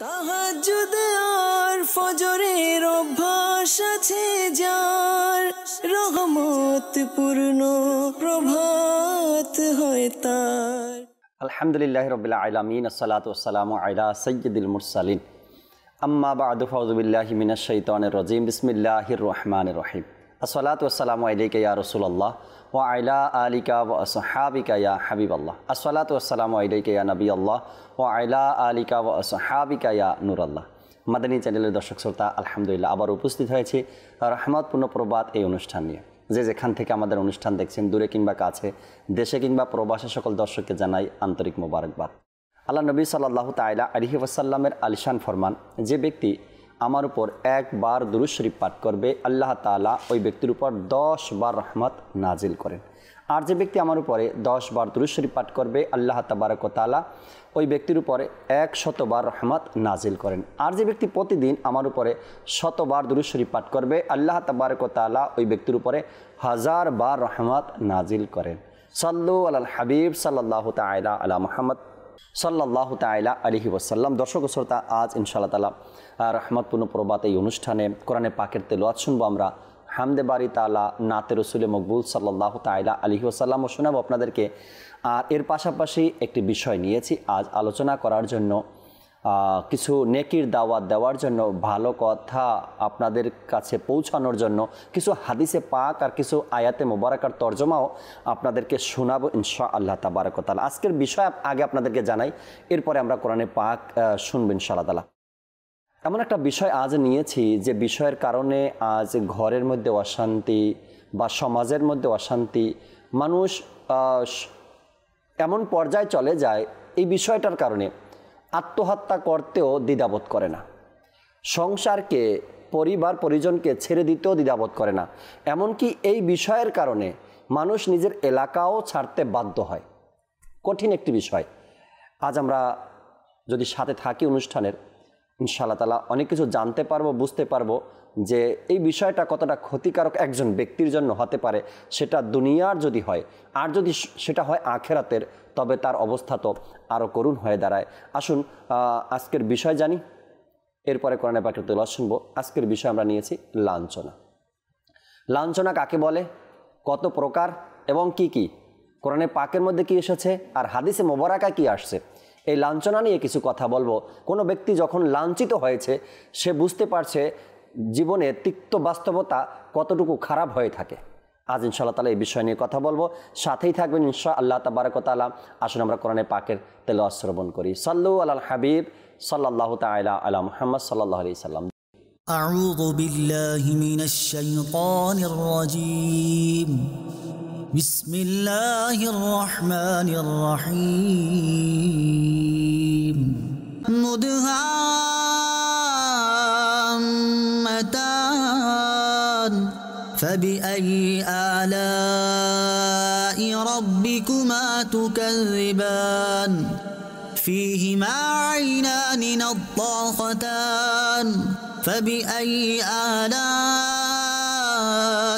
তাহাজুদ আর ফজরের অভ্যাস আছে যার রহমত পূর্ণ প্রভাত হয় তার আলহামদুলিল্লাহ রবিল আলমিন সালাতাম আলা সৈয়দুল মুরসালিন আম্মা বা আদুফাউজুবিল্লাহ মিনাশাইতান রজিম বিসমিল্লাহির রহমান রহিম আসসালাত ওসালাম আলিকা ইয়া রসুল্লাহ ও আইলা আলিকা ওসহাবিকা ইয়া হাবিবাল্লাহ আল্লাহ আসসালাত ওসালাম আলিকা ইয়া নবী আল্লাহ ও আইলা আলিকা ওসহাবিকা ইয়া নুর আল্লাহ মাদানী চ্যানেলের দর্শক শ্রোতা আলহামদুলিল্লাহ আবার উপস্থিত হয়েছে রহমতপূর্ণ প্রবাদ এই অনুষ্ঠান নিয়ে যে যেখান থেকে আমাদের অনুষ্ঠান দেখছেন দূরে কিংবা কাছে দেশে কিংবা প্রবাসে সকল দর্শককে জানাই আন্তরিক মোবারকবাদ আল্লাহ নবী সাল্লাহ তাইলা আলহি ওয়াসাল্লামের আলিশান ফরমান যে ব্যক্তি আমার উপর একবার দুরুশরীফ পাঠ করবে আল্লাহ তালা ওই ব্যক্তির উপর দশ বার রহমত নাজিল করেন আর যে ব্যক্তি আমার উপরে দশ বার দুরুশরীফ পাঠ করবে আল্লাহ তাবারক তালা ওই ব্যক্তির উপরে এক শতবার রহমত নাজিল করেন আর যে ব্যক্তি প্রতিদিন আমার উপরে শতবার দুরুশরীফ পাঠ করবে আল্লাহ তাবারক তালা ওই ব্যক্তির উপরে হাজার বার রহমত নাজিল করেন সাল্লু আল হাবিব সাল্লাহ তাইলা আলা মোহাম্মদ সাল্লাহ তাইলা আলহি ওসাল্লাম দর্শক শ্রোতা আজ ইনশাল্লাহ তালা রহমতপূর্ণ প্রবাদ এই অনুষ্ঠানে কোরআনে পাকের তেলোয়াত শুনবো আমরা হামদে বাড়ি তালা নাতে রসুল মকবুল সাল্লাহ তাইলা আলহি ও শোনাবো আপনাদেরকে আর এর পাশাপাশি একটি বিষয় নিয়েছি আজ আলোচনা করার জন্য কিছু নেকির দাওয়াত দেওয়ার জন্য ভালো কথা আপনাদের কাছে পৌঁছানোর জন্য কিছু হাদিসে পাক আর কিছু আয়াতে মোবারকার তর্জমাও আপনাদেরকে শোনাবো ইনশা আল্লাহ তাবারকতাল আজকের বিষয় আগে আপনাদেরকে জানাই এরপরে আমরা কোরআনে পাক শুনবো ইনশাআল্লাহ তালা এমন একটা বিষয় আজ নিয়েছি যে বিষয়ের কারণে আজ ঘরের মধ্যে অশান্তি বা সমাজের মধ্যে অশান্তি মানুষ এমন পর্যায়ে চলে যায় এই বিষয়টার কারণে আত্মহত্যা করতেও দ্বিধাবোধ করে না সংসারকে পরিবার পরিজনকে ছেড়ে দিতেও দ্বিধাবোধ করে না এমনকি এই বিষয়ের কারণে মানুষ নিজের এলাকাও ছাড়তে বাধ্য হয় কঠিন একটি বিষয় আজ আমরা যদি সাথে থাকি অনুষ্ঠানের ইনশাল্লাহ তালা অনেক কিছু জানতে পারবো বুঝতে পারবো যে এই বিষয়টা কতটা ক্ষতিকারক একজন ব্যক্তির জন্য হতে পারে সেটা দুনিয়ার যদি হয় আর যদি সেটা হয় আখেরাতের তবে তার অবস্থা তো আরও করুণ হয়ে দাঁড়ায় আসুন আজকের বিষয় জানি এরপরে কোরআনে পাখির তুলা শুনবো আজকের বিষয় আমরা নিয়েছি লাঞ্ছনা লাঞ্ছনা কাকে বলে কত প্রকার এবং কি কি কোরআনে পাকের মধ্যে কি এসেছে আর হাদিসে মোবারাকা কি আসছে এই লাঞ্ছনা নিয়ে কিছু কথা বলবো কোনো ব্যক্তি যখন লাঞ্ছিত হয়েছে সে বুঝতে পারছে জীবনে তিক্ত বাস্তবতা কতটুকু খারাপ হয়ে থাকে আজ ইনশাল্লাহ তালা এই বিষয় নিয়ে কথা বলবো সাথেই থাকবেন ইনশা আল্লাহ তাবারকতালা আসুন আমরা কোরআনে পাকের তেল শ্রবণ করি সাল্লু আল্লাহ হাবিব সাল্লাহ তাইলা আল্লাহ মোহাম্মদ সাল্লাহ আলি সাল্লাম أعوذ بالله من الشيطان الرجيم بسم الله الرحمن الرحيم مدهامتان فبأي آلاء ربكما تكذبان فيهما عينان نضاختان فبأي آلاء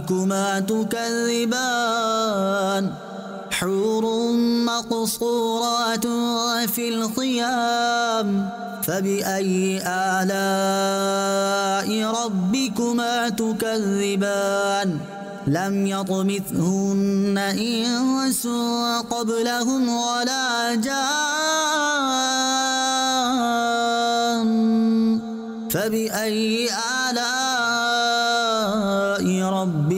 ربكما تكذبان حور مقصورات في الخيام فبأي آلاء ربكما تكذبان لم يطمثهن إنس قبلهم ولا جان فبأي آلاء ربكما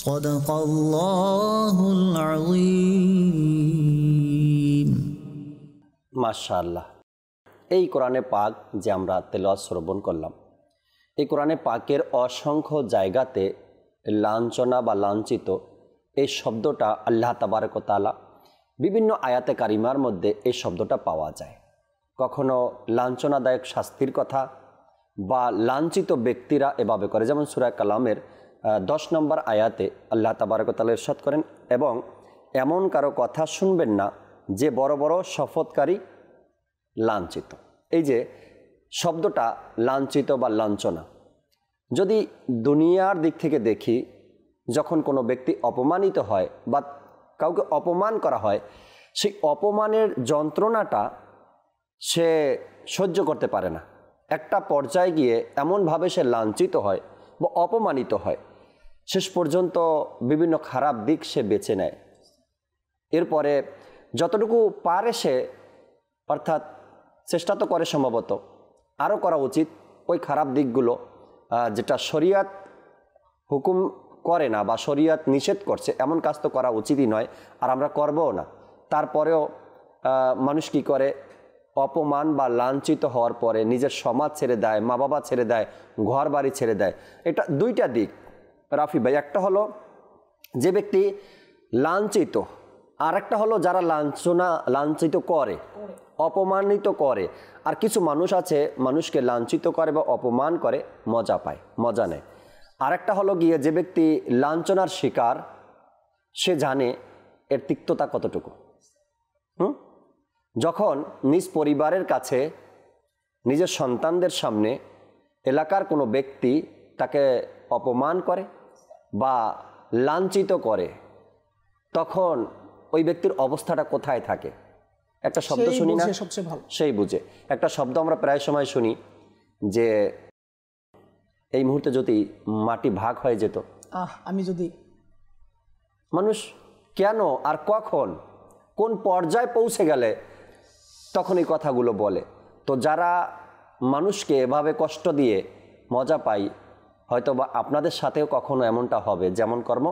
صدق الله العظيم মাশাআল্লাহ এই কোরআনে পাক যে আমরা তেলাওয়াত শ্রবণ করলাম এই কোরআনে পাকের অসংখ্য জায়গাতে লাঞ্ছনা বা লাঞ্ছিত এই শব্দটা আল্লাহ তাবারকতালা বিভিন্ন আয়াতে কারিমার মধ্যে এই শব্দটা পাওয়া যায় কখনো লাঞ্ছনাদায়ক শাস্তির কথা বা লাঞ্ছিত ব্যক্তিরা এভাবে করে যেমন সুরায় কালামের দশ নম্বর আয়াতে আল্লাহ তাবারকতাল ইরশাদ করেন এবং এমন কারো কথা শুনবেন না যে বড় বড় শপথকারী লাঞ্ছিত এই যে শব্দটা লাঞ্ছিত বা লাঞ্ছনা যদি দুনিয়ার দিক থেকে দেখি যখন কোনো ব্যক্তি অপমানিত হয় বা কাউকে অপমান করা হয় সেই অপমানের যন্ত্রণাটা সে সহ্য করতে পারে না একটা পর্যায়ে গিয়ে এমনভাবে সে লাঞ্ছিত হয় বা অপমানিত হয় শেষ পর্যন্ত বিভিন্ন খারাপ দিক সে বেছে নেয় এরপরে যতটুকু পারে সে অর্থাৎ চেষ্টা তো করে সম্ভবত আরও করা উচিত ওই খারাপ দিকগুলো যেটা শরিয়াত হুকুম করে না বা শরিয়াত নিষেধ করছে এমন কাজ তো করা উচিতই নয় আর আমরা করবও না তারপরেও মানুষ কি করে অপমান বা লাঞ্ছিত হওয়ার পরে নিজের সমাজ ছেড়ে দেয় মা বাবা ছেড়ে দেয় ঘর বাড়ি ছেড়ে দেয় এটা দুইটা দিক রাফি ভাই একটা হলো যে ব্যক্তি লাঞ্ছিত আর একটা হলো যারা লাঞ্ছনা লাঞ্ছিত করে অপমানিত করে আর কিছু মানুষ আছে মানুষকে লাঞ্ছিত করে বা অপমান করে মজা পায় মজা নেয় আরেকটা হলো গিয়ে যে ব্যক্তি লাঞ্ছনার শিকার সে জানে এর তিক্ততা কতটুকু হুম যখন নিজ পরিবারের কাছে নিজের সন্তানদের সামনে এলাকার কোনো ব্যক্তি তাকে অপমান করে বা লাঞ্ছিত করে তখন ওই ব্যক্তির অবস্থাটা কোথায় থাকে একটা শব্দ শুনি না সবচেয়ে ভালো সেই বুঝে একটা শব্দ আমরা প্রায় সময় শুনি যে এই মুহূর্তে যদি মাটি ভাগ হয়ে যেত আহ আমি যদি মানুষ কেন আর কখন কোন পর্যায়ে পৌঁছে গেলে তখন এই কথাগুলো বলে তো যারা মানুষকে এভাবে কষ্ট দিয়ে মজা পায় হয়তো বা আপনাদের সাথেও কখনো এমনটা হবে যেমন কর্ম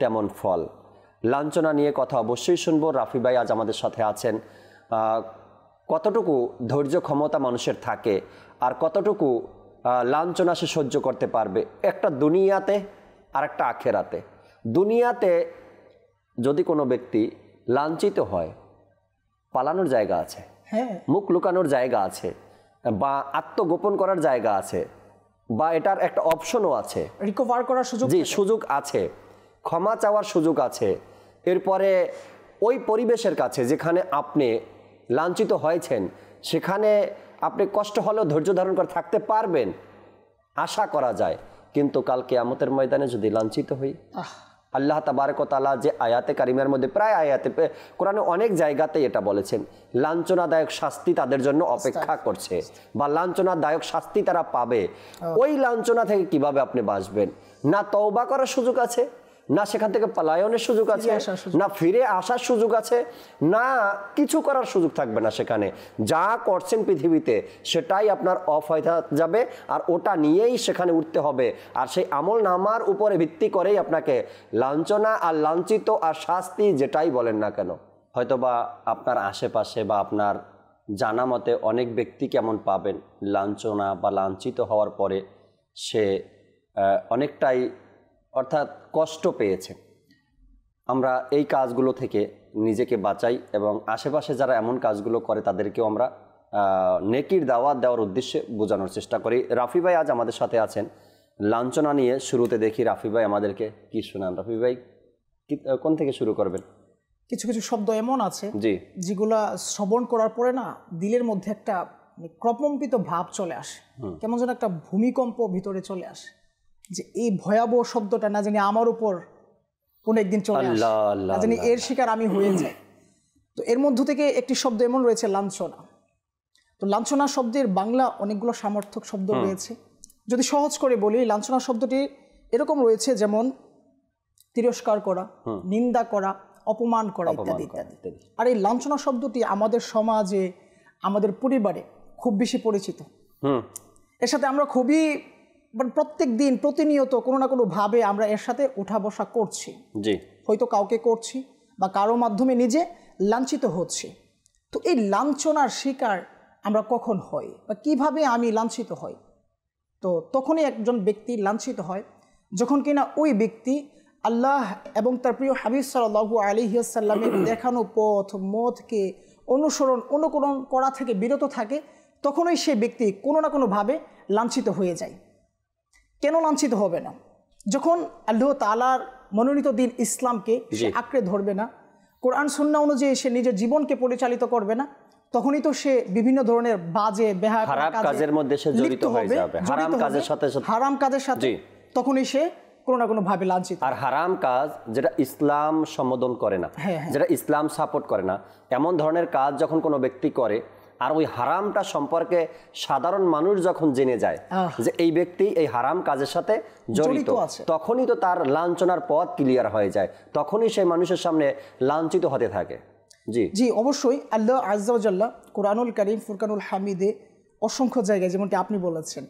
তেমন ফল লাঞ্ছনা নিয়ে কথা অবশ্যই শুনবো রাফি ভাই আজ আমাদের সাথে আছেন কতটুকু ধৈর্য ক্ষমতা মানুষের থাকে আর কতটুকু লাঞ্ছনা সে সহ্য করতে পারবে একটা দুনিয়াতে আর একটা আখেরাতে দুনিয়াতে যদি কোনো ব্যক্তি লাঞ্ছিত হয় পালানোর জায়গা আছে হ্যাঁ মুখ লুকানোর জায়গা আছে বা আত্মগোপন করার জায়গা আছে বা এটার একটা অপশনও আছে রিকভার করার সুযোগ জি সুযোগ আছে ক্ষমা চাওয়ার সুযোগ আছে এরপরে ওই পরিবেশের কাছে যেখানে আপনি লাঞ্ছিত হয়েছেন সেখানে আপনি কষ্ট হলেও ধৈর্য ধারণ করে থাকতে পারবেন আশা করা যায় কিন্তু কালকে আমতের ময়দানে যদি লাঞ্ছিত হই আল্লাহ তাবারকতালা যে আয়াতে কারিমের মধ্যে প্রায় আয়াতে কোরআনে অনেক জায়গাতে এটা বলেছেন লাঞ্ছনাদায়ক শাস্তি তাদের জন্য অপেক্ষা করছে বা লাঞ্ছনাদায়ক শাস্তি তারা পাবে ওই লাঞ্ছনা থেকে কিভাবে আপনি বাঁচবেন না তওবা করার সুযোগ আছে না সেখান থেকে পলায়নের সুযোগ আছে না ফিরে আসার সুযোগ আছে না কিছু করার সুযোগ থাকবে না সেখানে যা করছেন পৃথিবীতে সেটাই আপনার অফ হয়ে যাবে আর ওটা নিয়েই সেখানে উঠতে হবে আর সেই আমল নামার উপরে ভিত্তি করেই আপনাকে লাঞ্ছনা আর লাঞ্ছিত আর শাস্তি যেটাই বলেন না কেন হয়তোবা আপনার আশেপাশে বা আপনার জানা মতে অনেক ব্যক্তি কেমন পাবেন লাঞ্ছনা বা লাঞ্ছিত হওয়ার পরে সে অনেকটাই অর্থাৎ কষ্ট পেয়েছে আমরা এই কাজগুলো থেকে নিজেকে বাঁচাই এবং আশেপাশে যারা এমন কাজগুলো করে তাদেরকেও আমরা নেকির দাওয়াত দেওয়ার উদ্দেশ্যে বোঝানোর চেষ্টা করি রাফি ভাই আজ আমাদের সাথে আছেন লাঞ্ছনা নিয়ে শুরুতে দেখি রাফি ভাই আমাদেরকে কি শোনান রাফি ভাই কোন থেকে শুরু করবেন কিছু কিছু শব্দ এমন আছে যে যেগুলা শ্রবণ করার পরে না দিলের মধ্যে একটা মানে ক্রপম্পিত ভাব চলে আসে কেমন যেন একটা ভূমিকম্প ভিতরে চলে আসে যে এই ভয়াবহ শব্দটা না জানি আমার উপর কোন একদিন চলে না জানি এর শিকার আমি হয়ে যাই তো এর মধ্য থেকে একটি শব্দ এমন রয়েছে লাঞ্ছনা তো লাঞ্ছনা শব্দের বাংলা অনেকগুলো সামর্থক শব্দ রয়েছে যদি সহজ করে বলি লাঞ্ছনা শব্দটি এরকম রয়েছে যেমন তিরস্কার করা নিন্দা করা অপমান করা ইত্যাদি ইত্যাদি আর এই লাঞ্ছনা শব্দটি আমাদের সমাজে আমাদের পরিবারে খুব বেশি পরিচিত এর সাথে আমরা খুবই মানে প্রত্যেক দিন প্রতিনিয়ত কোনো না কোনোভাবে আমরা এর সাথে উঠা বসা করছি জি হয়তো কাউকে করছি বা কারো মাধ্যমে নিজে লাঞ্ছিত হচ্ছে তো এই লাঞ্ছনার শিকার আমরা কখন হই বা কিভাবে আমি লাঞ্ছিত হই তো তখনই একজন ব্যক্তি লাঞ্ছিত হয় যখন কিনা ওই ব্যক্তি আল্লাহ এবং তার প্রিয় হাবিব সাল্লু আলিহাসাল্লামের দেখানো পথ মতকে অনুসরণ অনুকরণ করা থেকে বিরত থাকে তখনই সে ব্যক্তি কোনো না কোনোভাবে লাঞ্ছিত হয়ে যায় কেন লাঞ্ছিত হবে না যখন আল্লাহ তালার মনোনীত দিন ইসলামকে সে আঁকড়ে ধরবে না কোরআন শূন্য অনুযায়ী সে নিজের জীবনকে পরিচালিত করবে না তখনই তো সে বিভিন্ন ধরনের বাজে কাজের মধ্যে সে জড়িত হবে হারাম কাজের সাথে হারাম কাজের সাথে তখনই সে কোনো না কোনো ভাবে লাঞ্ছিত আর হারাম কাজ যেটা ইসলাম সম্বোধন করে না হ্যাঁ, হ্যাঁ। যেটা ইসলাম সাপোর্ট করে না এমন ধরনের কাজ যখন কোনো ব্যক্তি করে আর ওই হারামটা সম্পর্কে সাধারণ মানুষ যখন জেনে যায় যে এই ব্যক্তি এই হারাম কাজের সাথে জড়িত তখনই তো তার লাঞ্ছনার পথ ক্লিয়ার হয়ে যায় তখনই সেই মানুষের সামনে লাঞ্ছিত হতে থাকে জি জি অবশ্যই আল্লাহ আজাল্লাহ কোরআনুল করিম ফুরকানুল হামিদে অসংখ্য জায়গায় যেমনটি আপনি বলেছেন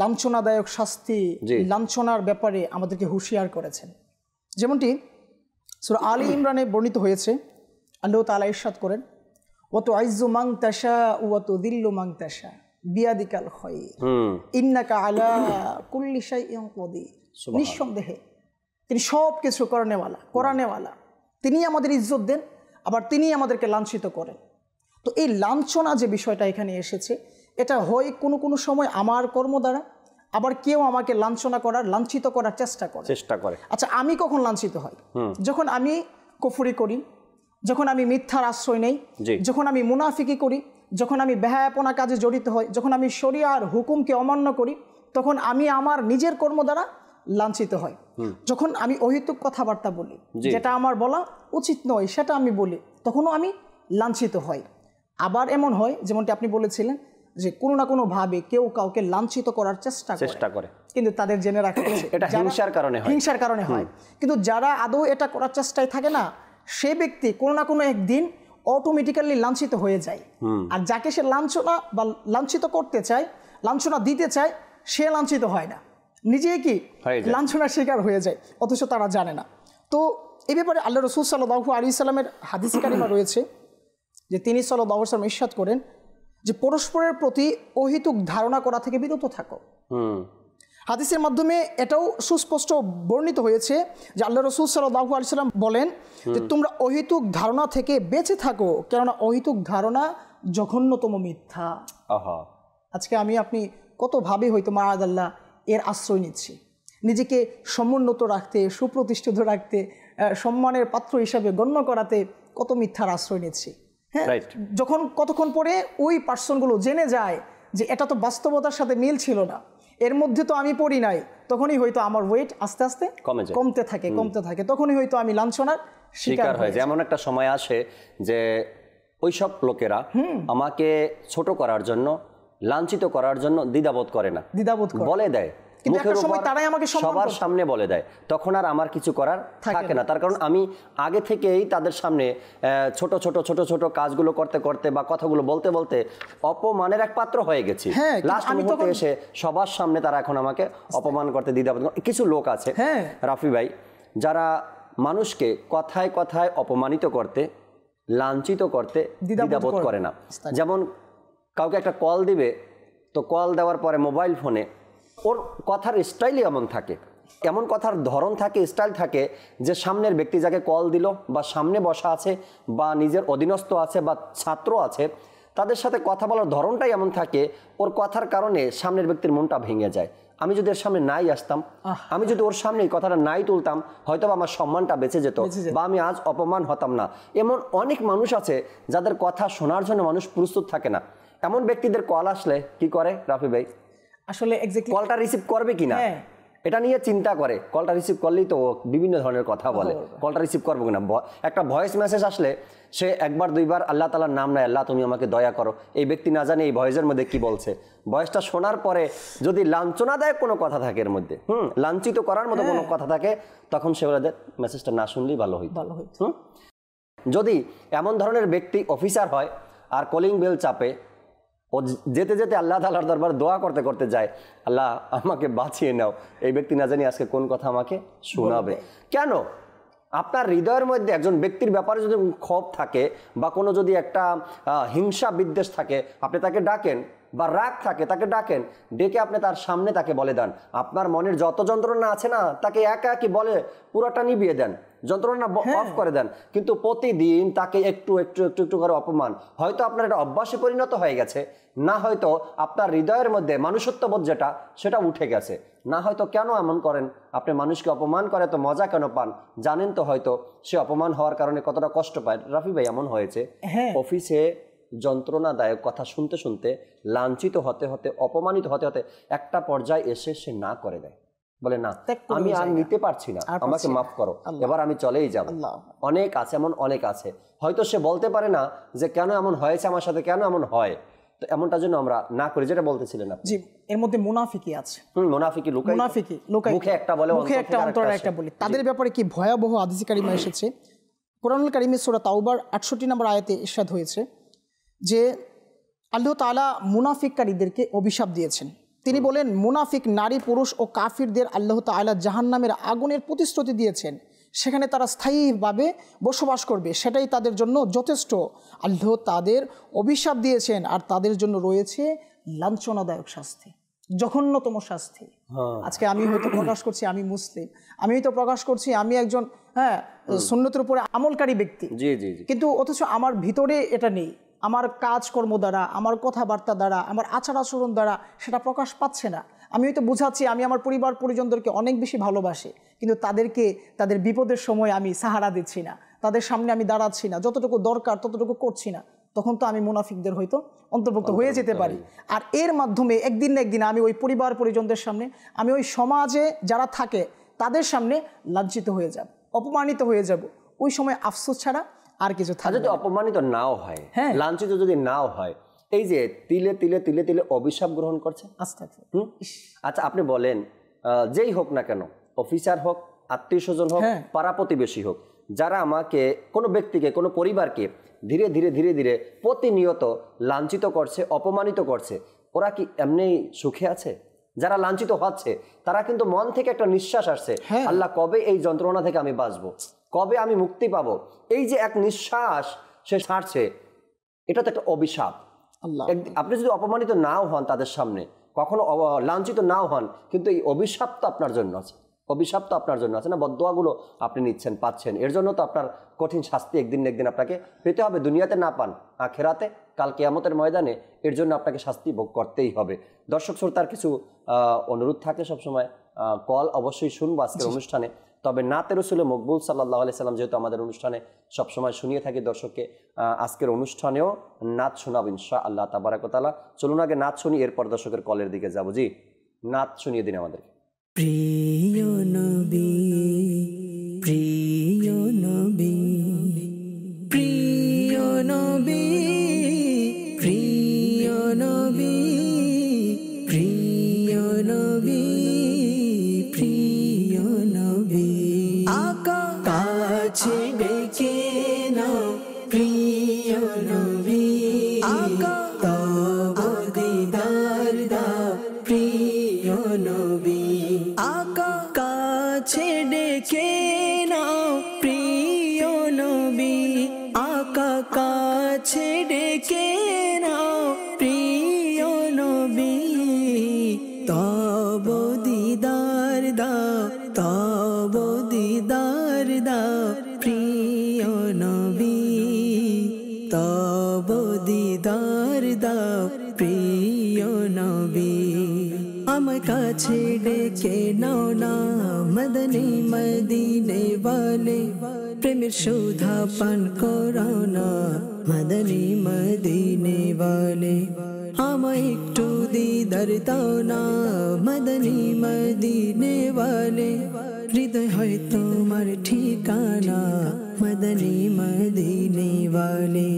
লাঞ্ছনাদায়ক শাস্তি লাঞ্ছনার ব্যাপারে আমাদেরকে হুঁশিয়ার করেছেন যেমনটি সুর আলী ইমরানে বর্ণিত হয়েছে আল্লাহ তালা ইরশাদ করেন ওত আইজু মাং তাসা ওত দিল্লু মাং তাসা বিয়াদিকাল হয় ইন্নাকা আলা কুল্লিশাই নিঃসন্দেহে তিনি সব কিছু করণেওয়ালা করানেওয়ালা তিনি আমাদের ইজ্জত দেন আবার তিনি আমাদেরকে লাঞ্ছিত করেন তো এই লাঞ্ছনা যে বিষয়টা এখানে এসেছে এটা হয় কোনো কোনো সময় আমার কর্ম দ্বারা আবার কেউ আমাকে লাঞ্ছনা করার লাঞ্ছিত করার চেষ্টা করে চেষ্টা করে আচ্ছা আমি কখন লাঞ্ছিত হয় যখন আমি কুফুরি করি যখন আমি মিথ্যার আশ্রয় নেই যখন আমি মুনাফিকি করি যখন আমি ব্যয়াপনা কাজে জড়িত হই যখন আমি শরিয়ার হুকুমকে অমান্য করি তখন আমি আমার নিজের কর্ম দ্বারা লাঞ্ছিত হয় যখন আমি অহিতুক কথাবার্তা বলি যেটা আমার বলা উচিত নয় সেটা আমি বলি তখনও আমি লাঞ্ছিত হই আবার এমন হয় যেমনটি আপনি বলেছিলেন যে কোনো না কোনো ভাবে কেউ কাউকে লাঞ্ছিত করার চেষ্টা চেষ্টা করে কিন্তু তাদের জেনে রাখতে এটা হিংসার কারণে হিংসার কারণে হয় কিন্তু যারা আদৌ এটা করার চেষ্টায় থাকে না সে ব্যক্তি কোনো না কোনো একদিন অটোমেটিক্যালি লাঞ্ছিত হয়ে যায় আর যাকে সে লাঞ্ছনা বা লাঞ্ছিত করতে চায় লাঞ্ছনা দিতে চায় সে লাঞ্ছিত হয় না নিজেই কি লাঞ্ছনার শিকার হয়ে যায় অথচ তারা জানে না তো এ ব্যাপারে আল্লাহ রসুল সাল্লাহু আলী ইসলামের হাদিস কারিমা রয়েছে যে তিনি সাল্লাহ সাল্লাম ইস্বাদ করেন যে পরস্পরের প্রতি অহিতুক ধারণা করা থেকে বিরত থাকো হাদিসের মাধ্যমে এটাও সুস্পষ্ট বর্ণিত হয়েছে যে আল্লাহ রসুল সাল্লাহ সাল্লাম বলেন যে তোমরা অহিতুক ধারণা থেকে বেঁচে থাকো কেননা অহিতুক ধারণা জঘন্যতম মিথ্যা আজকে আমি আপনি কতভাবে হয়তো মারাদ আল্লাহ এর আশ্রয় নিচ্ছি নিজেকে সমুন্নত রাখতে সুপ্রতিষ্ঠিত রাখতে সম্মানের পাত্র হিসাবে গণ্য করাতে কত মিথ্যার আশ্রয় নিচ্ছি হ্যাঁ যখন কতক্ষণ পরে ওই পার্সনগুলো জেনে যায় যে এটা তো বাস্তবতার সাথে মিল ছিল না এর মধ্যে তো আমি পড়ি নাই তখনই হয়তো আমার ওয়েট আস্তে আস্তে কমে যায় কমতে থাকে কমতে থাকে তখনই হয়তো আমি লাঞ্ছনার শিকার হয় যেমন একটা সময় আসে যে ওই সব লোকেরা আমাকে ছোট করার জন্য লাঞ্ছিত করার জন্য দ্বিধাবোধ করে না দ্বিধাবোধ বলে দেয় কিন্তু একটা সময় তারাই আমাকে সবার সামনে বলে দেয় তখন আর আমার কিছু করার থাকে না তার কারণ আমি আগে থেকেই তাদের সামনে ছোট ছোট ছোট ছোট কাজগুলো করতে করতে বা কথাগুলো বলতে বলতে অপমানের এক পাত্র হয়ে গেছি লাস্ট হ্যাঁ, মুহূর্তে এসে সবার সামনে তারা এখন আমাকে অপমান করতে দ্বিধা কিছু লোক আছে হ্যাঁ। রাফি ভাই যারা মানুষকে কথায় কথায় অপমানিত করতে লাঞ্ছিত করতে দ্বিধাবোধ করে না যেমন কাউকে একটা কল দিবে তো কল দেওয়ার পরে মোবাইল ফোনে ওর কথার স্টাইলই এমন থাকে এমন কথার ধরন থাকে স্টাইল থাকে যে সামনের ব্যক্তি যাকে কল দিল বা সামনে বসা আছে বা নিজের অধীনস্থ আছে বা ছাত্র আছে তাদের সাথে কথা বলার ধরনটাই এমন থাকে ওর কথার কারণে সামনের ব্যক্তির মনটা ভেঙে যায় আমি যদি ওর সামনে নাই আসতাম আমি যদি ওর সামনে এই কথাটা নাই তুলতাম হয়তো আমার সম্মানটা বেঁচে যেত বা আমি আজ অপমান হতাম না এমন অনেক মানুষ আছে যাদের কথা শোনার জন্য মানুষ প্রস্তুত থাকে না এমন ব্যক্তিদের কল আসলে কি করে রাফি ভাই আসলে এক্স্যাক্টলি কলটা রিসিভ করবে কিনা হ্যাঁ। এটা নিয়ে চিন্তা করে কলটা রিসিভ করলেই তো বিভিন্ন ধরনের কথা বলে কলটা রিসিভ করবো কিনা একটা ভয়েস মেসেজ আসলে সে একবার দুইবার আল্লাহ তালার নাম নেয় আল্লাহ তুমি আমাকে দয়া করো এই ব্যক্তি না জানে এই ভয়েসের মধ্যে কি বলছে ভয়েসটা শোনার পরে যদি লাঞ্ছনাদায়ক কোনো কথা থাকে এর মধ্যে হুম লাঞ্ছিত করার মতো কোনো হ্যাঁ। কথা থাকে তখন সেগুলো মেসেজটা না শুনলেই ভালো হয় ভালো হয় যদি এমন ধরনের ব্যক্তি অফিসার হয় আর কলিং বেল চাপে ও যেতে যেতে আল্লাহ তালার দরবার দোয়া করতে করতে যায় আল্লাহ আমাকে বাঁচিয়ে নাও এই ব্যক্তি না জানি আজকে কোন কথা আমাকে শোনাবে কেন আপনার হৃদয়ের মধ্যে একজন ব্যক্তির ব্যাপারে যদি ক্ষোভ থাকে বা কোনো যদি একটা হিংসা বিদ্বেষ থাকে আপনি তাকে ডাকেন বা রাগ থাকে তাকে ডাকেন ডেকে আপনি তার সামনে তাকে বলে দেন আপনার মনের যত যন্ত্রণা আছে না তাকে একা একই বলে পুরোটা নিবিয়ে দেন যন্ত্রণা অফ হ্যাঁ। করে দেন কিন্তু প্রতিদিন তাকে একটু একটু একটু একটু করে অপমান হয়তো আপনার এটা অভ্যাসে পরিণত হয়ে গেছে না হয়তো আপনার হৃদয়ের মধ্যে মানুষত্ববোধ যেটা সেটা উঠে গেছে না হয়তো কেন এমন করেন আপনি মানুষকে অপমান করে তো মজা কেন পান জানেন তো হয়তো সে অপমান হওয়ার কারণে কতটা কষ্ট পায় রাফি ভাই এমন হয়েছে হ্যাঁ। অফিসে যন্ত্রণাদায়ক কথা শুনতে শুনতে লাঞ্ছিত হতে হতে অপমানিত হতে হতে একটা পর্যায়ে এসে সে না করে দেয় বলে না আমি আর নিতে পারছি না আমাকে মাফ করো এবার আমি চলেই যাব অনেক আছে এমন অনেক আছে হয়তো সে বলতে পারে না যে কেন এমন হয়েছে আমার সাথে কেন এমন হয় তো এমনটা জন্য আমরা না করি যেটা বলতেছিলেন আপনি জি এর মধ্যে মুনাফিকি আছে হুম মুনাফিকি লুকাই মুনাফিকি লুকাই মুখে একটা বলে মুখে একটা অন্তরে একটা বলি তাদের ব্যাপারে কি ভয়াবহ আদিসি কারিমা এসেছে কোরআনুল কারিমের সূরা তাওবার 68 নম্বর আয়াতে ইরশাদ হয়েছে যে আল্লাহ তালা মুনাফিককারীদেরকে অভিশাপ দিয়েছেন তিনি বলেন মুনাফিক নারী পুরুষ ও কাফিরদের আল্লাহ তালা জাহান্নামের আগুনের প্রতিশ্রুতি দিয়েছেন সেখানে তারা স্থায়ীভাবে বসবাস করবে সেটাই তাদের জন্য যথেষ্ট আল্লাহ তাদের অভিশাপ দিয়েছেন আর তাদের জন্য রয়েছে লাঞ্ছনাদায়ক শাস্তি জঘন্যতম শাস্তি হ্যাঁ। আজকে আমি হয়তো প্রকাশ করছি আমি মুসলিম আমি হয়তো প্রকাশ করছি আমি একজন হ্যাঁ সুন্নতের উপরে আমলকারী ব্যক্তি কিন্তু অথচ আমার ভিতরে এটা নেই আমার কাজকর্ম দ্বারা আমার কথাবার্তা দ্বারা আমার আচার আচরণ দ্বারা সেটা প্রকাশ পাচ্ছে না আমি হয়তো বুঝাচ্ছি আমি আমার পরিবার পরিজনদেরকে অনেক বেশি ভালোবাসি কিন্তু তাদেরকে তাদের বিপদের সময় আমি সাহারা দিচ্ছি না তাদের সামনে আমি দাঁড়াচ্ছি না যতটুকু দরকার ততটুকু করছি না তখন তো আমি মুনাফিকদের হয়তো অন্তর্ভুক্ত হয়ে যেতে পারি আর এর মাধ্যমে একদিন না একদিন আমি ওই পরিবার পরিজনদের সামনে আমি ওই সমাজে যারা থাকে তাদের সামনে লজ্জিত হয়ে যাব অপমানিত হয়ে যাব ওই সময় আফসোস ছাড়া আর কিছু থাকে আচ্ছা, যদি অপমানিত নাও হয় হ্যাঁ লাঞ্ছিত যদি নাও হয় এই যে তিলে তিলে তিলে তিলে অভিশাপ গ্রহণ করছে আচ্ছা আপনি বলেন যেই হোক না কেন অফিসার হোক আত্মীয় স্বজন হোক হ্যাঁ। পাড়া প্রতিবেশী হোক যারা আমাকে কোনো ব্যক্তিকে কোনো পরিবারকে ধীরে ধীরে ধীরে ধীরে প্রতিনিয়ত লাঞ্ছিত করছে অপমানিত করছে ওরা কি এমনি সুখে আছে যারা লাঞ্ছিত হচ্ছে তারা কিন্তু মন থেকে একটা নিঃশ্বাস আসছে হ্যাঁ। আল্লাহ কবে এই যন্ত্রণা থেকে আমি বাঁচবো কবে আমি মুক্তি পাব এই যে এক নিঃশ্বাস সে ছাড়ছে এটা তো একটা অভিশাপ আপনি যদি অপমানিত নাও হন তাদের সামনে কখনো লাঞ্ছিত নাও হন কিন্তু এই অভিশাপ তো আপনার জন্য আছে অভিশাপ তো আপনার জন্য আছে না বদোয়াগুলো আপনি নিচ্ছেন পাচ্ছেন এর জন্য তো আপনার কঠিন শাস্তি একদিন একদিন আপনাকে পেতে হবে দুনিয়াতে না পান আখেরাতে কাল কেয়ামতের ময়দানে এর জন্য আপনাকে শাস্তি ভোগ করতেই হবে দর্শক শ্রোতার কিছু অনুরোধ থাকে সবসময় কল অবশ্যই শুনবো আজকের অনুষ্ঠানে তবে নাতে রসুলের মকবুল সাল্লাহ আলি সাল্লাম যেহেতু আমাদের অনুষ্ঠানে সবসময় শুনিয়ে থাকি দর্শককে আজকের অনুষ্ঠানেও নাচ শোনাব ইনশা আল্লাহ তাবারাকতালা চলুন আগে নাচ শুনি এরপর দর্শকের কলের দিকে যাবো জি নাচ শুনিয়ে দিন আমাদেরকে প্রিয় নবী bring প্রেমের শোধা পান করোনা মদনী মদিনে বলে আমায় একটু দিদার না মদনী মদিনে বলে হৃদয় হয় তোমার ঠিকানা মদনী মদিনে বলে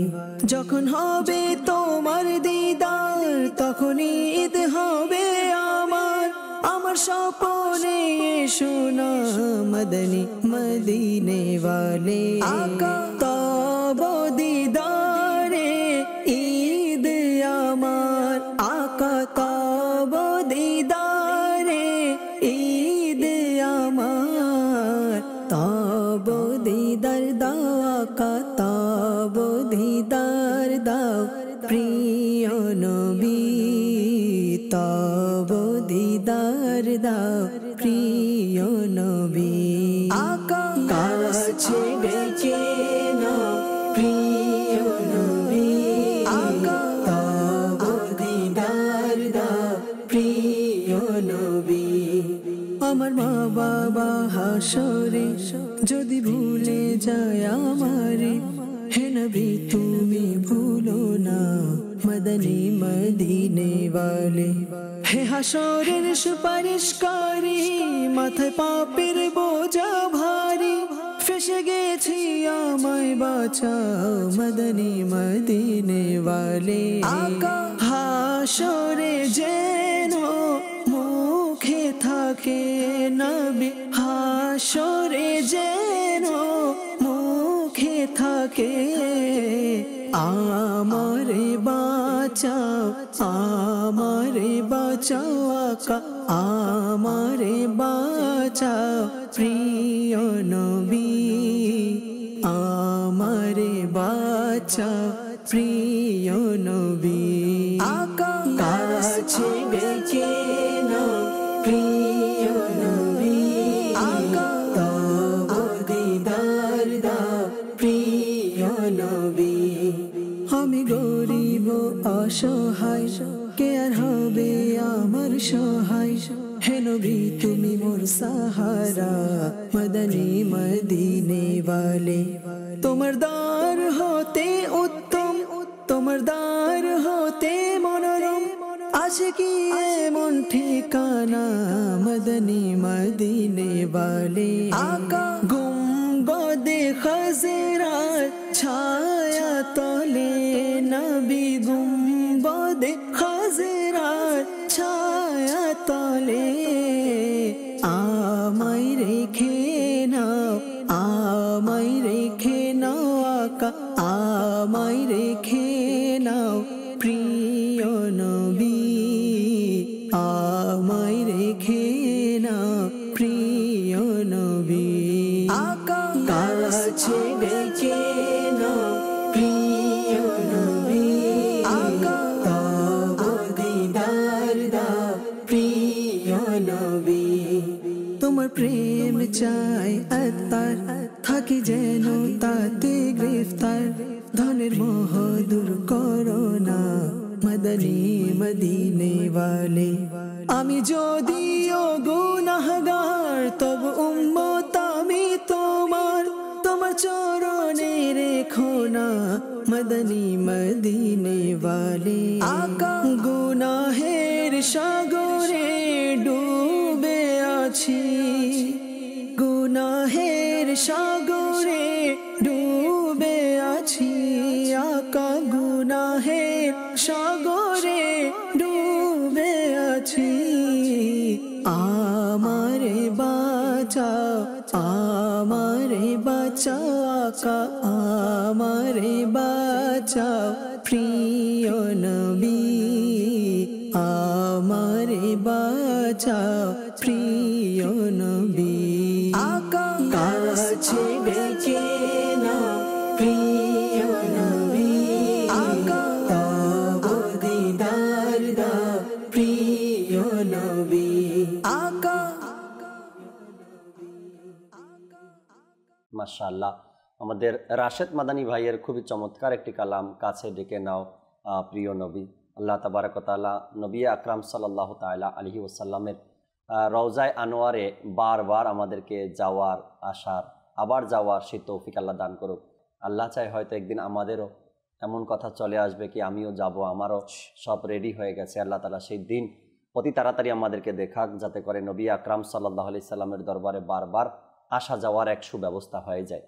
যখন হবে তোমার দিদার তখনই ঈদ হবে सपने ये सुना मदनी मदीने वाले आका तौबा সরে যদি ভুলে যায় আমারে হে তুমি ভুলো না মদনি মদিনে বলে হে হাসরের সুপারিশ করি মাথায় পাপের বোঝা ভারী ফেসে গেছি আমায় বাঁচাও মদনি মদিনে বলে হাসরে যেন মুখে থাকে নবী হাসরে যেন মুখে থাকে আমার বাঁচাও আমার বাঁচাওয়া আমার আমারে বাঁচাও প্রিয় নবী আমারে বাঁচাও প্রিয় নবী অসহায় কে আর হবে আমার সহায় হেনবি তুমি মোর সাহারা মদনী মদিনে বালে তোমার দ্বার হতে উত্তম তোমার দার হতে মনোরম আশকি এমন ঠিকানা মদনী মদিনে বালে আকা গুম বদে খজরা ছায়া তলে নবী গুম body চাই আত্মার থাকি যেন তাতে গ্রেফতার ধনের মোহ দূর করো না মদনী মদিনে বালে আমি যদিও গুনাহগার তব উম্মত আমি তোমার তোমার চরণে রেখো না মদনী মদিনে বালে আকা গুনাহের সাগরে ডুবে আছি সাগরে ডুবে আছি আকা গুনাহে সাগরে ডুবে আছি আমারে বাঁচা আমারে বাঁচা আকা আমারে বাঁচা প্রিয় নবী আমারে বাঁচা প্রিয় নবী মাশাল্লাহ আমাদের রাশেদ মাদানী ভাইয়ের খুবই চমৎকার একটি কালাম কাছে ডেকে নাও প্রিয় নবী আল্লাহ তাবারকতাল্লাহ নবী আকরাম সাল্লাহ তালা আলহি ওসাল্লামের রওজায় আনোয়ারে বারবার আমাদেরকে যাওয়ার আসার আবার যাওয়ার সেই তৌফিক আল্লাহ দান করুক আল্লাহ চাই হয়তো একদিন আমাদেরও এমন কথা চলে আসবে কি আমিও যাব আমারও সব রেডি হয়ে গেছে আল্লাহ তালা সেই দিন অতি তাড়াতাড়ি আমাদেরকে দেখাক যাতে করে নবী আকরাম সাল্লাহ আলি সাল্লামের দরবারে বারবার আসা যাওয়ার এক সুব্যবস্থা হয়ে যায়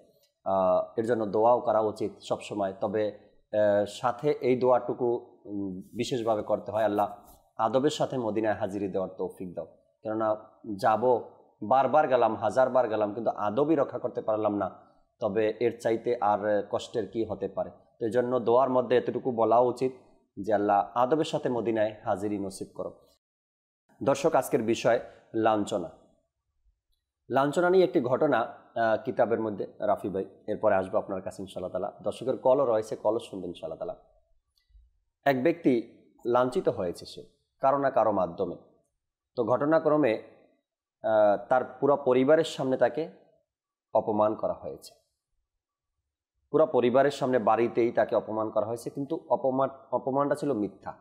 এর জন্য দোয়াও করা উচিত সবসময় তবে সাথে এই দোয়াটুকু বিশেষভাবে করতে হয় আল্লাহ আদবের সাথে মদিনায় হাজিরি দেওয়ার তৌফিক দাও কেননা যাব বারবার গেলাম হাজারবার গেলাম কিন্তু আদবই রক্ষা করতে পারলাম না তবে এর চাইতে আর কষ্টের কি হতে পারে তো এই জন্য দোয়ার মধ্যে এতটুকু বলা উচিত যে আল্লাহ আদবের সাথে মদিনায় হাজিরি নসিব করো দর্শক আজকের বিষয় লাঞ্ছনা লাঞ্ছনা নিয়ে একটি ঘটনা কিতাবের মধ্যে রাফি ভাই এরপরে আসবো আপনার কাছে ইনশাল্লাহ তালা দর্শকের কলও রয়েছে কলও শুনবেন ইনশাল্লাহ তালা এক ব্যক্তি লাঞ্ছিত হয়েছে সে কারো না কারো মাধ্যমে তো ঘটনাক্রমে তার পুরো পরিবারের সামনে তাকে অপমান করা হয়েছে পুরো পরিবারের সামনে বাড়িতেই তাকে অপমান করা হয়েছে কিন্তু অপমান অপমানটা ছিল মিথ্যা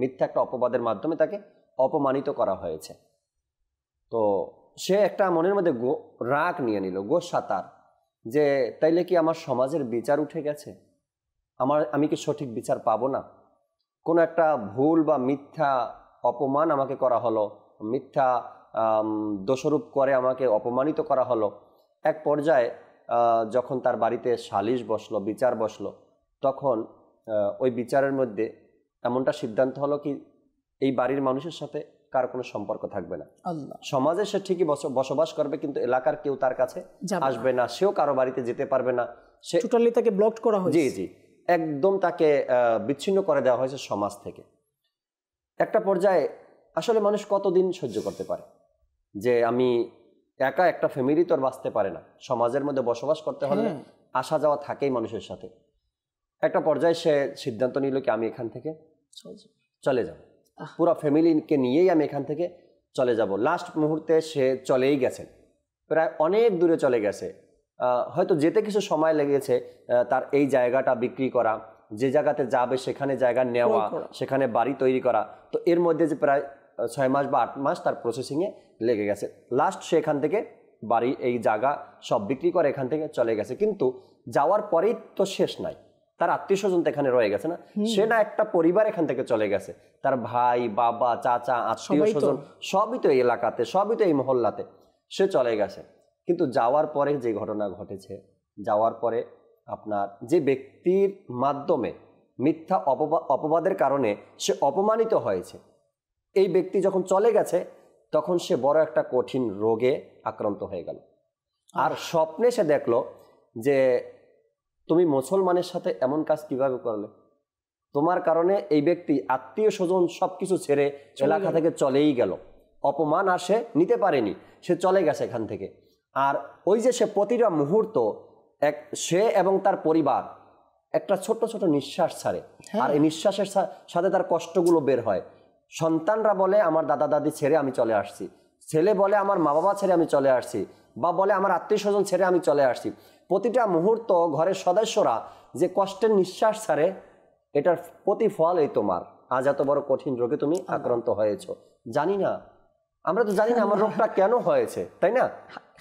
মিথ্যা একটা অপবাদের মাধ্যমে তাকে অপমানিত করা হয়েছে তো সে একটা মনের মধ্যে গো রাগ নিয়ে নিল গো সাঁতার যে তাইলে কি আমার সমাজের বিচার উঠে গেছে আমার আমি কি সঠিক বিচার পাবো না কোনো একটা ভুল বা মিথ্যা অপমান আমাকে করা হলো মিথ্যা দোষরূপ করে আমাকে অপমানিত করা হলো এক পর্যায়ে যখন তার বাড়িতে সালিশ বসলো বিচার বসলো তখন ওই বিচারের মধ্যে এমনটা সিদ্ধান্ত হলো কি এই বাড়ির মানুষের সাথে কার কোনো সম্পর্ক থাকবে না সমাজে সে ঠিকই বসবাস করবে কিন্তু এলাকার কেউ তার কাছে আসবে না সেও কারো বাড়িতে যেতে পারবে না সে টোটালি তাকে ব্লক করা হয় জি জি একদম তাকে বিচ্ছিন্ন করে দেওয়া হয়েছে সমাজ থেকে একটা পর্যায়ে আসলে মানুষ কতদিন সহ্য করতে পারে যে আমি একা একটা ফ্যামিলি তো বাঁচতে পারে না সমাজের মধ্যে বসবাস করতে হলে হ্যাঁ। আসা যাওয়া থাকেই মানুষের সাথে একটা পর্যায়ে সে সিদ্ধান্ত নিল কি আমি এখান থেকে চলে যাব পুরো ফ্যামিলিকে নিয়েই আমি এখান থেকে চলে যাব লাস্ট মুহূর্তে সে চলেই গেছে প্রায় অনেক দূরে চলে গেছে হয়তো যেতে কিছু সময় লেগেছে তার এই জায়গাটা বিক্রি করা যে জায়গাতে যাবে সেখানে জায়গা নেওয়া সেখানে বাড়ি তৈরি করা তো এর মধ্যে যে প্রায় ছয় মাস বা আট মাস তার প্রসেসিংয়ে লেগে গেছে লাস্ট সে এখান থেকে বাড়ি এই জায়গা সব বিক্রি করে এখান থেকে চলে গেছে কিন্তু যাওয়ার পরেই তো শেষ নাই তার আত্মীয় স্বজন এখানে রয়ে গেছে না সেটা একটা পরিবার এখান থেকে চলে গেছে তার ভাই বাবা চাচা আত্মীয় স্বজন সবই তো এই এলাকাতে সবই তো এই মহল্লাতে সে চলে গেছে কিন্তু যাওয়ার পরে যে ঘটনা ঘটেছে যাওয়ার পরে আপনার যে ব্যক্তির মাধ্যমে মিথ্যা অপবাদের কারণে সে অপমানিত হয়েছে এই ব্যক্তি যখন চলে গেছে তখন সে বড় একটা কঠিন রোগে আক্রান্ত হয়ে গেল আর স্বপ্নে সে দেখলো যে তুমি মুসলমানের সাথে এমন কাজ কিভাবে করলে তোমার কারণে এই ব্যক্তি আত্মীয় স্বজন সব কিছু ছেড়ে এলাকা থেকে চলেই গেল অপমান আর সে নিতে পারেনি সে চলে গেছে এখান থেকে আর ওই যে সে প্রতিটা মুহূর্ত এক সে এবং তার পরিবার একটা ছোট ছোট নিঃশ্বাস ছাড়ে হ্যাঁ। আর এই নিঃশ্বাসের সাথে তার কষ্টগুলো বের হয় সন্তানরা বলে আমার দাদা দাদি ছেড়ে আমি চলে আসছি ছেলে বলে আমার মা বাবা ছেড়ে আমি চলে আসছি বা বলে আমার আত্মীয় স্বজন ছেড়ে আমি চলে আসছি প্রতিটা মুহূর্ত ঘরের সদস্যরা যে কষ্টের নিঃশ্বাস ছাড়ে এটার প্রতিফল এই তোমার আজ এত বড় কঠিন রোগে তুমি আক্রান্ত হয়েছ জানি না আমরা তো জানি না আমার রোগটা কেন হয়েছে তাই না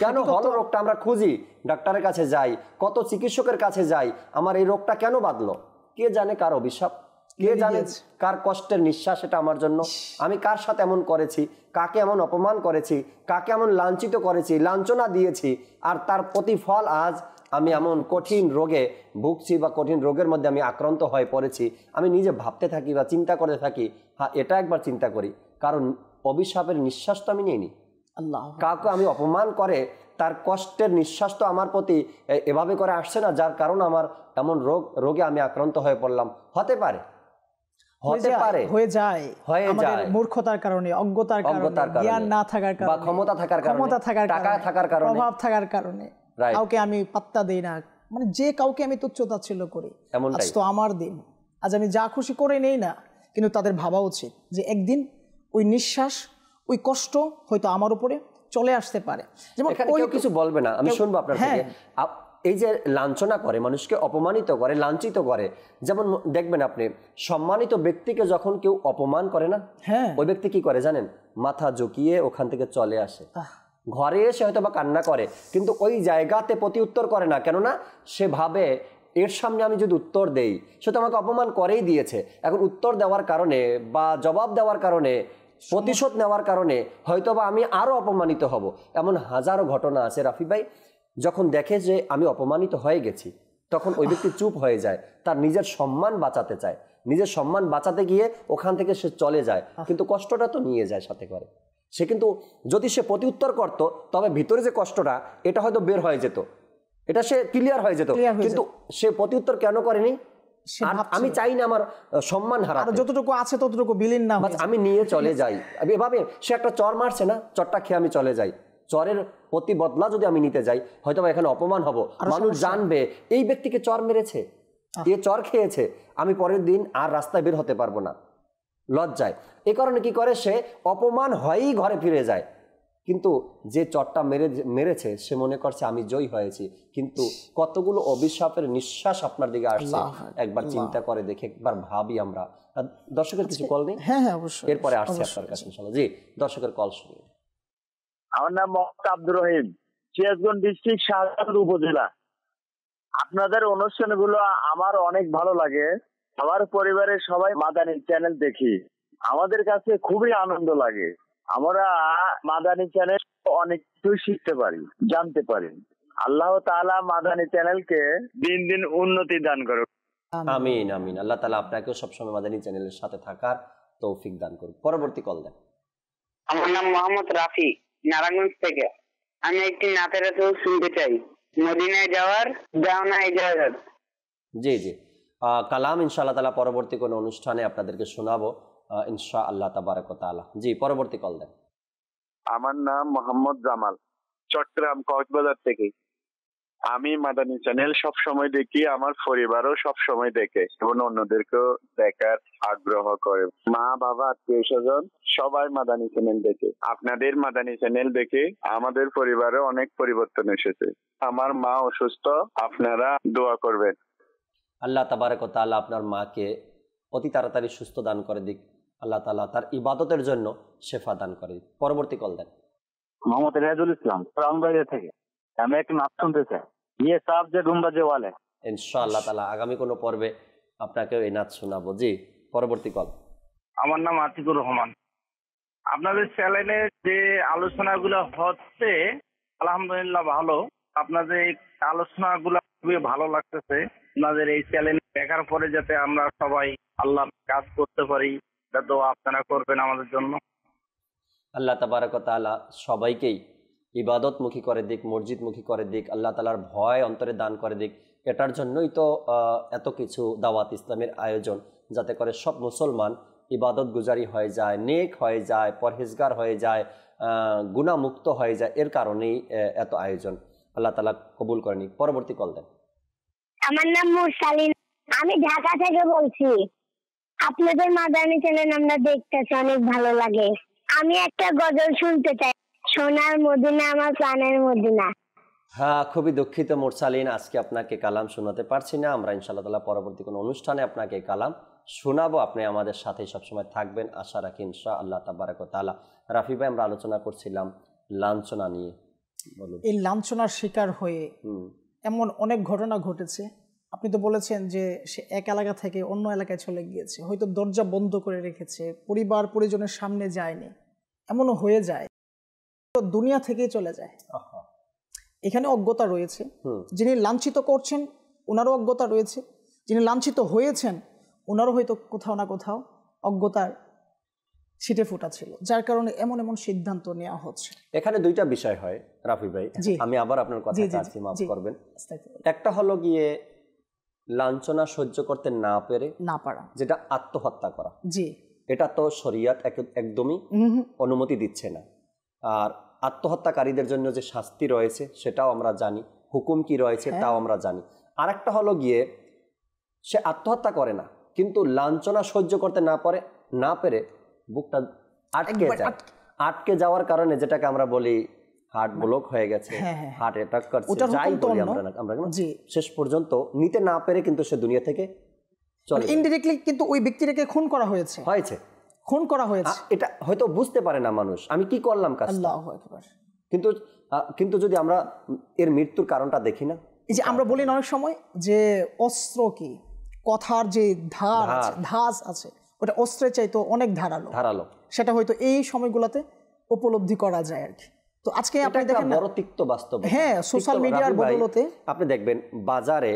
কেন হলো রোগটা আমরা খুঁজি ডাক্তারের কাছে যাই কত চিকিৎসকের কাছে যাই আমার এই রোগটা কেন বাঁধলো কে জানে কার অভিশাপ কে জানে কার কষ্টের নিঃশ্বাস এটা আমার জন্য আমি কার সাথে এমন করেছি কাকে এমন অপমান করেছি কাকে এমন লাঞ্ছিত করেছি লাঞ্ছনা দিয়েছি আর তার প্রতিফল আজ আমি এমন কঠিন রোগে ভুগছি বা কঠিন রোগের মধ্যে আমি আক্রান্ত হয়ে পড়েছি আমি নিজে ভাবতে থাকি বা চিন্তা করে থাকি হ্যাঁ এটা একবার চিন্তা করি কারণ অভিশাপের নিঃশ্বাস তো আমি নিইনি কাউকে আমি অপমান করে তার কষ্টের নিঃশ্বাস তো আমার প্রতি এভাবে করে আসছে না যার কারণ আমার এমন রোগ রোগে আমি আক্রান্ত হয়ে পড়লাম হতে পারে হতে পারে হয়ে যায় হয়ে যায় মূর্খতার কারণে অজ্ঞতার কারণে জ্ঞান না থাকার কারণে বা ক্ষমতা থাকার কারণে ক্ষমতা থাকার টাকা থাকার কারণে থাকার কারণে কাউকে আমি পাত্তা দেই না মানে যে কাউকে আমি তুচ্ছতা ছিল করি আজ তো আমার দিন আজ আমি যা খুশি করে নেই না কিন্তু তাদের ভাবা উচিত যে একদিন ওই নিঃশ্বাস ওই কষ্ট হয়তো আমার উপরে চলে আসতে পারে যেমন কিছু বলবে না আমি শুনবো আপনার হ্যাঁ। এই যে লাঞ্ছনা করে মানুষকে অপমানিত করে লাঞ্ছিত করে যেমন দেখবেন আপনি সম্মানিত ব্যক্তিকে যখন কেউ অপমান করে না হ্যাঁ ওই ব্যক্তি কি করে জানেন মাথা ঝুঁকিয়ে ওখান থেকে চলে আসে ঘরে এসে হয়তো বা কান্না করে কিন্তু ওই জায়গাতে প্রতি উত্তর করে না কেননা সে ভাবে এর সামনে আমি যদি উত্তর দেই সে তো আমাকে অপমান করেই দিয়েছে এখন উত্তর দেওয়ার কারণে বা জবাব দেওয়ার কারণে প্রতিশোধ নেওয়ার কারণে হয়তোবা আমি আরও অপমানিত হব এমন হাজারো ঘটনা আছে রাফি ভাই যখন দেখে যে আমি অপমানিত হয়ে গেছি তখন ওই ব্যক্তি চুপ হয়ে যায় তার নিজের সম্মান বাঁচাতে চায় নিজের সম্মান বাঁচাতে গিয়ে ওখান থেকে সে চলে যায় কিন্তু কষ্টটা তো নিয়ে যায় সাথে করে সে কিন্তু যদি সে প্রতিউত্তর করত তবে ভিতরে যে কষ্টটা এটা হয়তো বের হয়ে যেত এটা সে ক্লিয়ার হয়ে যেত কিন্তু সে প্রতিউত্তর কেন করেনি আমি চাই না আমার সম্মান হারা যতটুকু আছে ততটুকু বিলীন না আমি নিয়ে চলে যাই এভাবে সে একটা চর মারছে না চরটা খেয়ে আমি চলে যাই চরের প্রতি বদলা যদি আমি নিতে যাই হয়তো এখানে অপমান হব মানুষ জানবে এই ব্যক্তিকে চর মেরেছে এ চর খেয়েছে আমি পরের দিন আর রাস্তায় বের হতে পারবো না লজ্জায় এ কারণে কি করে সে অপমান হয়েই ঘরে ফিরে যায় কিন্তু যে চটটা মেরে মেরেছে সে মনে করছে আমি জয় হয়েছি কিন্তু কতগুলো অভিশাপের নিঃশ্বাস আপনার দিকে আসছে একবার চিন্তা করে দেখে একবার ভাবি আমরা দর্শকের কিছু আচ্ছা। কল নেই হ্যাঁ হ্যাঁ অবশ্যই এরপরে আসছে আপনার কাছে জি দর্শকের কল শুনি আমার নাম মোহাম্মদ আব্দুর রহিম সিরাজগঞ্জ ডিস্ট্রিক্ট শাহজাহান উপজেলা আপনাদের অনুষ্ঠানগুলো আমার অনেক ভালো লাগে আমার পরিবারের সবাই মাদানী চ্যানেল দেখি আমাদের কাছে খুবই আনন্দ লাগে আমরা মাদানী চ্যানেল অনেক কিছু শিখতে পারি জানতে পারি আল্লাহ তালা মাদানী চ্যানেলকে দিন দিন উন্নতি দান করুক আমিন আমিন আল্লাহ তালা আপনাকেও সবসময় মাদানী চ্যানেলের সাথে থাকার তৌফিক দান করুক পরবর্তী কল দেন আমার নাম মোহাম্মদ রাফি নারায়ণগঞ্জ থেকে আমি একটি নাতের রাসুল শুনতে চাই মদিনায় যাওয়ার না ইজাজত জি জি কালাম ইনশাআল্লাহ তালা পরবর্তী কোনো অনুষ্ঠানে আপনাদেরকে শোনাবো ইনশা আল্লাহ তাবারক তালা জি পরবর্তী কল দেন আমার নাম মোহাম্মদ জামাল চট্টগ্রাম কক্সবাজার থেকে আমি মাদানী চ্যানেল সব সময় দেখি আমার পরিবারও সব সময় দেখে এবং অন্যদেরকেও দেখার আগ্রহ করে মা বাবা আত্মীয় স্বজন সবাই মাদানী চ্যানেল দেখে আপনাদের মাদানী চ্যানেল দেখে আমাদের পরিবারে অনেক পরিবর্তন এসেছে আমার মা অসুস্থ আপনারা দোয়া করবেন আল্লাহ তাবারক তাআলা আপনার মাকে অতি তাড়াতাড়ি সুস্থ দান করে দিক আল্লাহ তালা তার ইবাদতের জন্য শেফা দান করে পরবর্তী কল দেন মোহাম্মদ রাজুল ইসলাম থেকে আমি একটু নাচ শুনতে চাই ইয়ে সাহ যে রুমবা যে ওয়ালে ইনশাআল্লাহ তালা আগামী কোনো পর্বে আপনাকে এই নাচ শোনাবো জি পরবর্তী কল আমার নাম আতিকুর রহমান আপনাদের চ্যানেলে যে আলোচনাগুলো হচ্ছে আলহামদুলিল্লাহ ভালো আপনাদের এই আলোচনাগুলো খুবই ভালো লাগতেছে আপনাদের এই চ্যানেল দেখার পরে যাতে আমরা সবাই আল্লাহ কাজ করতে পারি তা তো আপনারা করবেন আমাদের জন্য আল্লাহ তাবারক তালা সবাইকেই ইবাদতমুখী করে দিক মসজিদমুখী করে দিক আল্লাহ তালার ভয় অন্তরে দান করে দিক এটার জন্যই তো এত কিছু দাওয়াত ইসলামের আয়োজন যাতে করে সব মুসলমান ইবাদত গুজারি হয়ে যায় নেক হয়ে যায় পরহেজগার হয়ে যায় গুণামুক্ত হয়ে যায় এর কারণেই এত আয়োজন আল্লাহ তালা কবুল করেনি পরবর্তী কল দেন আমার নাম মুরসালিন আমি ঢাকা থেকে বলছি আপনাদের মাদানি চ্যানেল আমরা দেখতেছি অনেক ভালো লাগে আমি একটা গজল শুনতে চাই সোনার মদিনা আমার প্রাণের মদিনা হ্যাঁ খুবই দুঃখিত মোরসালিন আজকে আপনাকে কালাম শোনাতে পারছি না আমরা ইনশাআল্লাহ তালা পরবর্তী কোনো অনুষ্ঠানে আপনাকে কালাম শোনাবো আপনি আমাদের সাথে সবসময় থাকবেন আশা রাখি ইনশা আল্লাহ তাবারাক তালা রাফি ভাই আমরা আলোচনা করছিলাম লাঞ্ছনা নিয়ে বলুন এই লাঞ্ছনার শিকার হয়ে এমন অনেক ঘটনা ঘটেছে আপনি তো বলেছেন যে সে এক এলাকা থেকে অন্য এলাকায় চলে গিয়েছে হয়তো দরজা বন্ধ করে রেখেছে পরিবার পরিজনের সামনে যায়নি এমনও হয়ে যায় দুনিয়া থেকেই চলে যায় এখানে অজ্ঞতা রয়েছে যিনি লাঞ্ছিত করছেন ওনারও অজ্ঞতা রয়েছে যিনি লাঞ্ছিত হয়েছেন ওনারও হয়তো কোথাও না কোথাও অজ্ঞতার ছিটে ফোটা ছিল যার কারণে এমন এমন সিদ্ধান্ত নেওয়া হচ্ছে এখানে দুইটা বিষয় হয় রাফি ভাই আমি আবার আপনার কথা করবেন একটা হলো গিয়ে লাঞ্ছনা সহ্য করতে না পেরে না পারা যেটা আত্মহত্যা করা জি এটা তো শরিয়াত একদমই অনুমতি দিচ্ছে না আর আত্মহত্যাকারীদের জন্য যে শাস্তি রয়েছে সেটাও আমরা জানি হুকুম কি রয়েছে হ্যাঁ। তাও আমরা জানি আরেকটা হলো গিয়ে সে আত্মহত্যা করে না কিন্তু লাঞ্ছনা সহ্য করতে না পারে না পেরে বুকটা আটকে যায় আটকে যাওয়ার কারণে যেটাকে আমরা বলি হার্ট মানে- ব্লক হয়ে গেছে হার্ট অ্যাটাক হ্যাঁ, হ্যাঁ। করছে যাই বলি আমরা আমরা শেষ পর্যন্ত নিতে না পেরে কিন্তু সে দুনিয়া থেকে ইনডিরেক্টলি মানে কিন্তু ওই ব্যক্তিটাকে খুন করা হয়েছে হয়েছে খুন করা হয়েছে এটা হয়তো বুঝতে পারে না মানুষ আমি কি করলাম কাজ কিন্তু কিন্তু যদি আমরা এর মৃত্যুর কারণটা দেখি না এই যে আমরা বলি না অনেক সময় যে অস্ত্র কি কথার যে ধার আছে ধাস আছে ওটা অস্ত্রের চাইতো অনেক ধারালো ধারালো সেটা হয়তো এই সময়গুলোতে উপলব্ধি করা যায় আর কি তো আজকে আপনি দেখেন বড় তিক্ত বাস্তব হ্যাঁ সোশ্যাল মিডিয়ার বদলতে আপনি দেখবেন বাজারে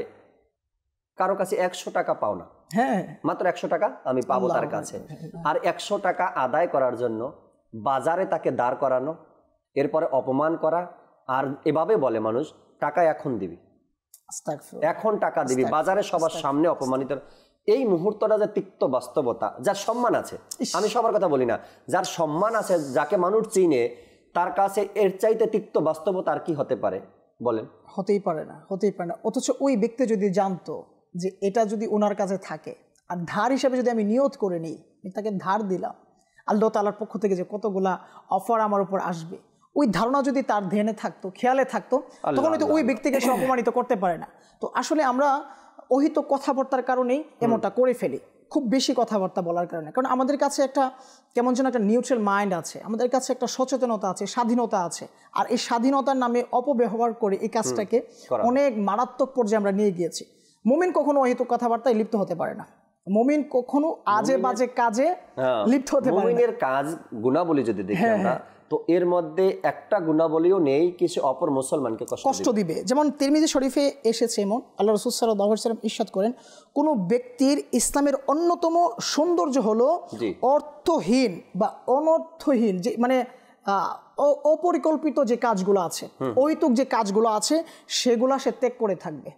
কারো কাছে একশো টাকা পাও না হ্যাঁ মাত্র একশো টাকা আমি পাবো তার কাছে আর একশো টাকা আদায় করার জন্য বাজারে তাকে দাঁড় করানো এরপরে অপমান করা আর এভাবে বলে মানুষ টাকা এখন দিবি এখন টাকা দিবি বাজারে সবার সামনে অপমানিত এই মুহূর্তটা যে তিক্ত বাস্তবতা যার সম্মান আছে আমি সবার কথা বলি না যার সম্মান আছে যাকে মানুষ চিনে তার কাছে এর চাইতে তিক্ত বাস্তবতা আর কি হতে পারে বলেন হতেই পারে না হতেই পারে না অথচ ওই ব্যক্তি যদি জানতো যে এটা যদি ওনার কাছে থাকে আর ধার হিসাবে যদি আমি নিয়ত করে নিই আমি তাকে ধার দিলাম আল্লাহ তালার পক্ষ থেকে যে কতগুলা অফার আমার উপর আসবে ওই ধারণা যদি তার ধ্যানে থাকতো খেয়ালে থাকতো তখন হয়তো ওই ব্যক্তিকে সে অপমানিত করতে পারে না তো আসলে আমরা অহিত কথাবার্তার কারণেই এমনটা করে ফেলি খুব বেশি কথাবার্তা বলার কারণে কারণ আমাদের কাছে একটা কেমন যেন একটা নিউট্রাল মাইন্ড আছে আমাদের কাছে একটা সচেতনতা আছে স্বাধীনতা আছে আর এই স্বাধীনতার নামে অপব্যবহার করে এই কাজটাকে অনেক মারাত্মক পর্যায়ে আমরা নিয়ে গিয়েছি মোমিন কখনো অহেতুক কথাবার্তায় লিপ্ত হতে পারে না মোমিন কখনো আজে বাজে কাজে হ্যাঁ, লিপ্ত হতে পারে মোমিনের কাজ গুণাবলী যদি দেখি হ্যাঁ, আমরা হ্যাঁ। তো এর মধ্যে একটা গুণাবলীও নেই কিছু অপর মুসলমানকে কষ্ট দিবে যেমন তিরমিজি শরীফে এসেছে এমন আল্লাহ রসুল সাল্লাম ইস্বাদ করেন কোন ব্যক্তির ইসলামের অন্যতম সৌন্দর্য হলো অর্থহীন বা অনর্থহীন যে মানে অপরিকল্পিত যে কাজগুলো আছে অহিতুক যে কাজগুলো আছে সেগুলো সে ত্যাগ করে থাকবে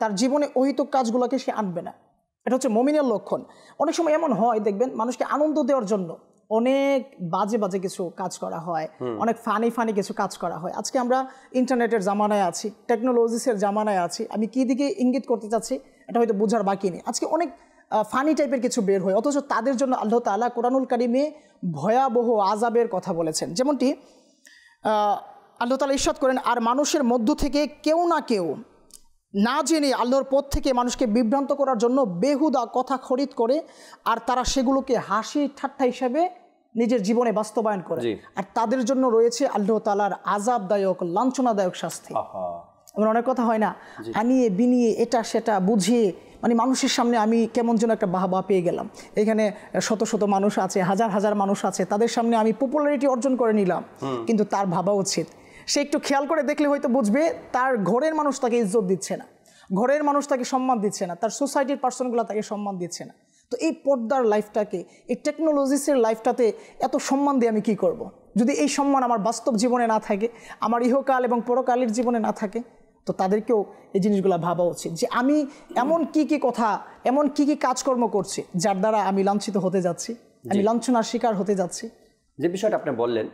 তার জীবনে অহিত কাজগুলোকে সে আনবে না এটা হচ্ছে মমিনের লক্ষণ অনেক সময় এমন হয় দেখবেন মানুষকে আনন্দ দেওয়ার জন্য অনেক বাজে বাজে কিছু কাজ করা হয় অনেক ফানি ফানি কিছু কাজ করা হয় আজকে আমরা ইন্টারনেটের জামানায় আছি টেকনোলজিসের জামানায় আছি আমি কী দিকে ইঙ্গিত করতে চাচ্ছি এটা হয়তো বোঝার বাকি নেই আজকে অনেক ফানি টাইপের কিছু বের হয় অথচ তাদের জন্য আল্লাহ তালা কোরআনুল কারিমে ভয়াবহ আজাবের কথা বলেছেন যেমনটি আল্লাহ তালা ঈশ্বাদ করেন আর মানুষের মধ্য থেকে কেউ না কেউ না জেনে আল্লাহর পথ থেকে মানুষকে বিভ্রান্ত করার জন্য বেহুদা কথা খরিদ করে আর তারা সেগুলোকে হাসি ঠাট্টা হিসেবে নিজের জীবনে বাস্তবায়ন করে আর তাদের জন্য রয়েছে আল্লাহ তালার আজাবদায়ক লাঞ্ছনাদায়ক শাস্তি আমার অনেক কথা হয় না আনিয়ে বিনিয়ে এটা সেটা বুঝিয়ে মানে মানুষের সামনে আমি কেমন যেন একটা বাহবা পেয়ে গেলাম এখানে শত শত মানুষ আছে হাজার হাজার মানুষ আছে তাদের সামনে আমি পপুলারিটি অর্জন করে নিলাম কিন্তু তার ভাবা উচিত সে একটু খেয়াল করে দেখলে হয়তো বুঝবে তার ঘরের মানুষ তাকে ইজ্জত দিচ্ছে না ঘরের মানুষ তাকে সম্মান দিচ্ছে না তার সোসাইটির পার্সনগুলো তাকে সম্মান দিচ্ছে না তো এই পর্দার লাইফটাকে এই টেকনোলজিসের লাইফটাতে এত সম্মান দিয়ে আমি কি করব। যদি এই সম্মান আমার বাস্তব জীবনে না থাকে আমার ইহকাল এবং পরকালের জীবনে না থাকে তো তাদেরকেও এই জিনিসগুলো ভাবা উচিত যে আমি এমন কি কি কথা এমন কি কি কাজকর্ম করছি যার দ্বারা আমি লাঞ্ছিত হতে যাচ্ছি আমি লাঞ্ছনার শিকার হতে যাচ্ছি যে বিষয়টা আপনি বললেন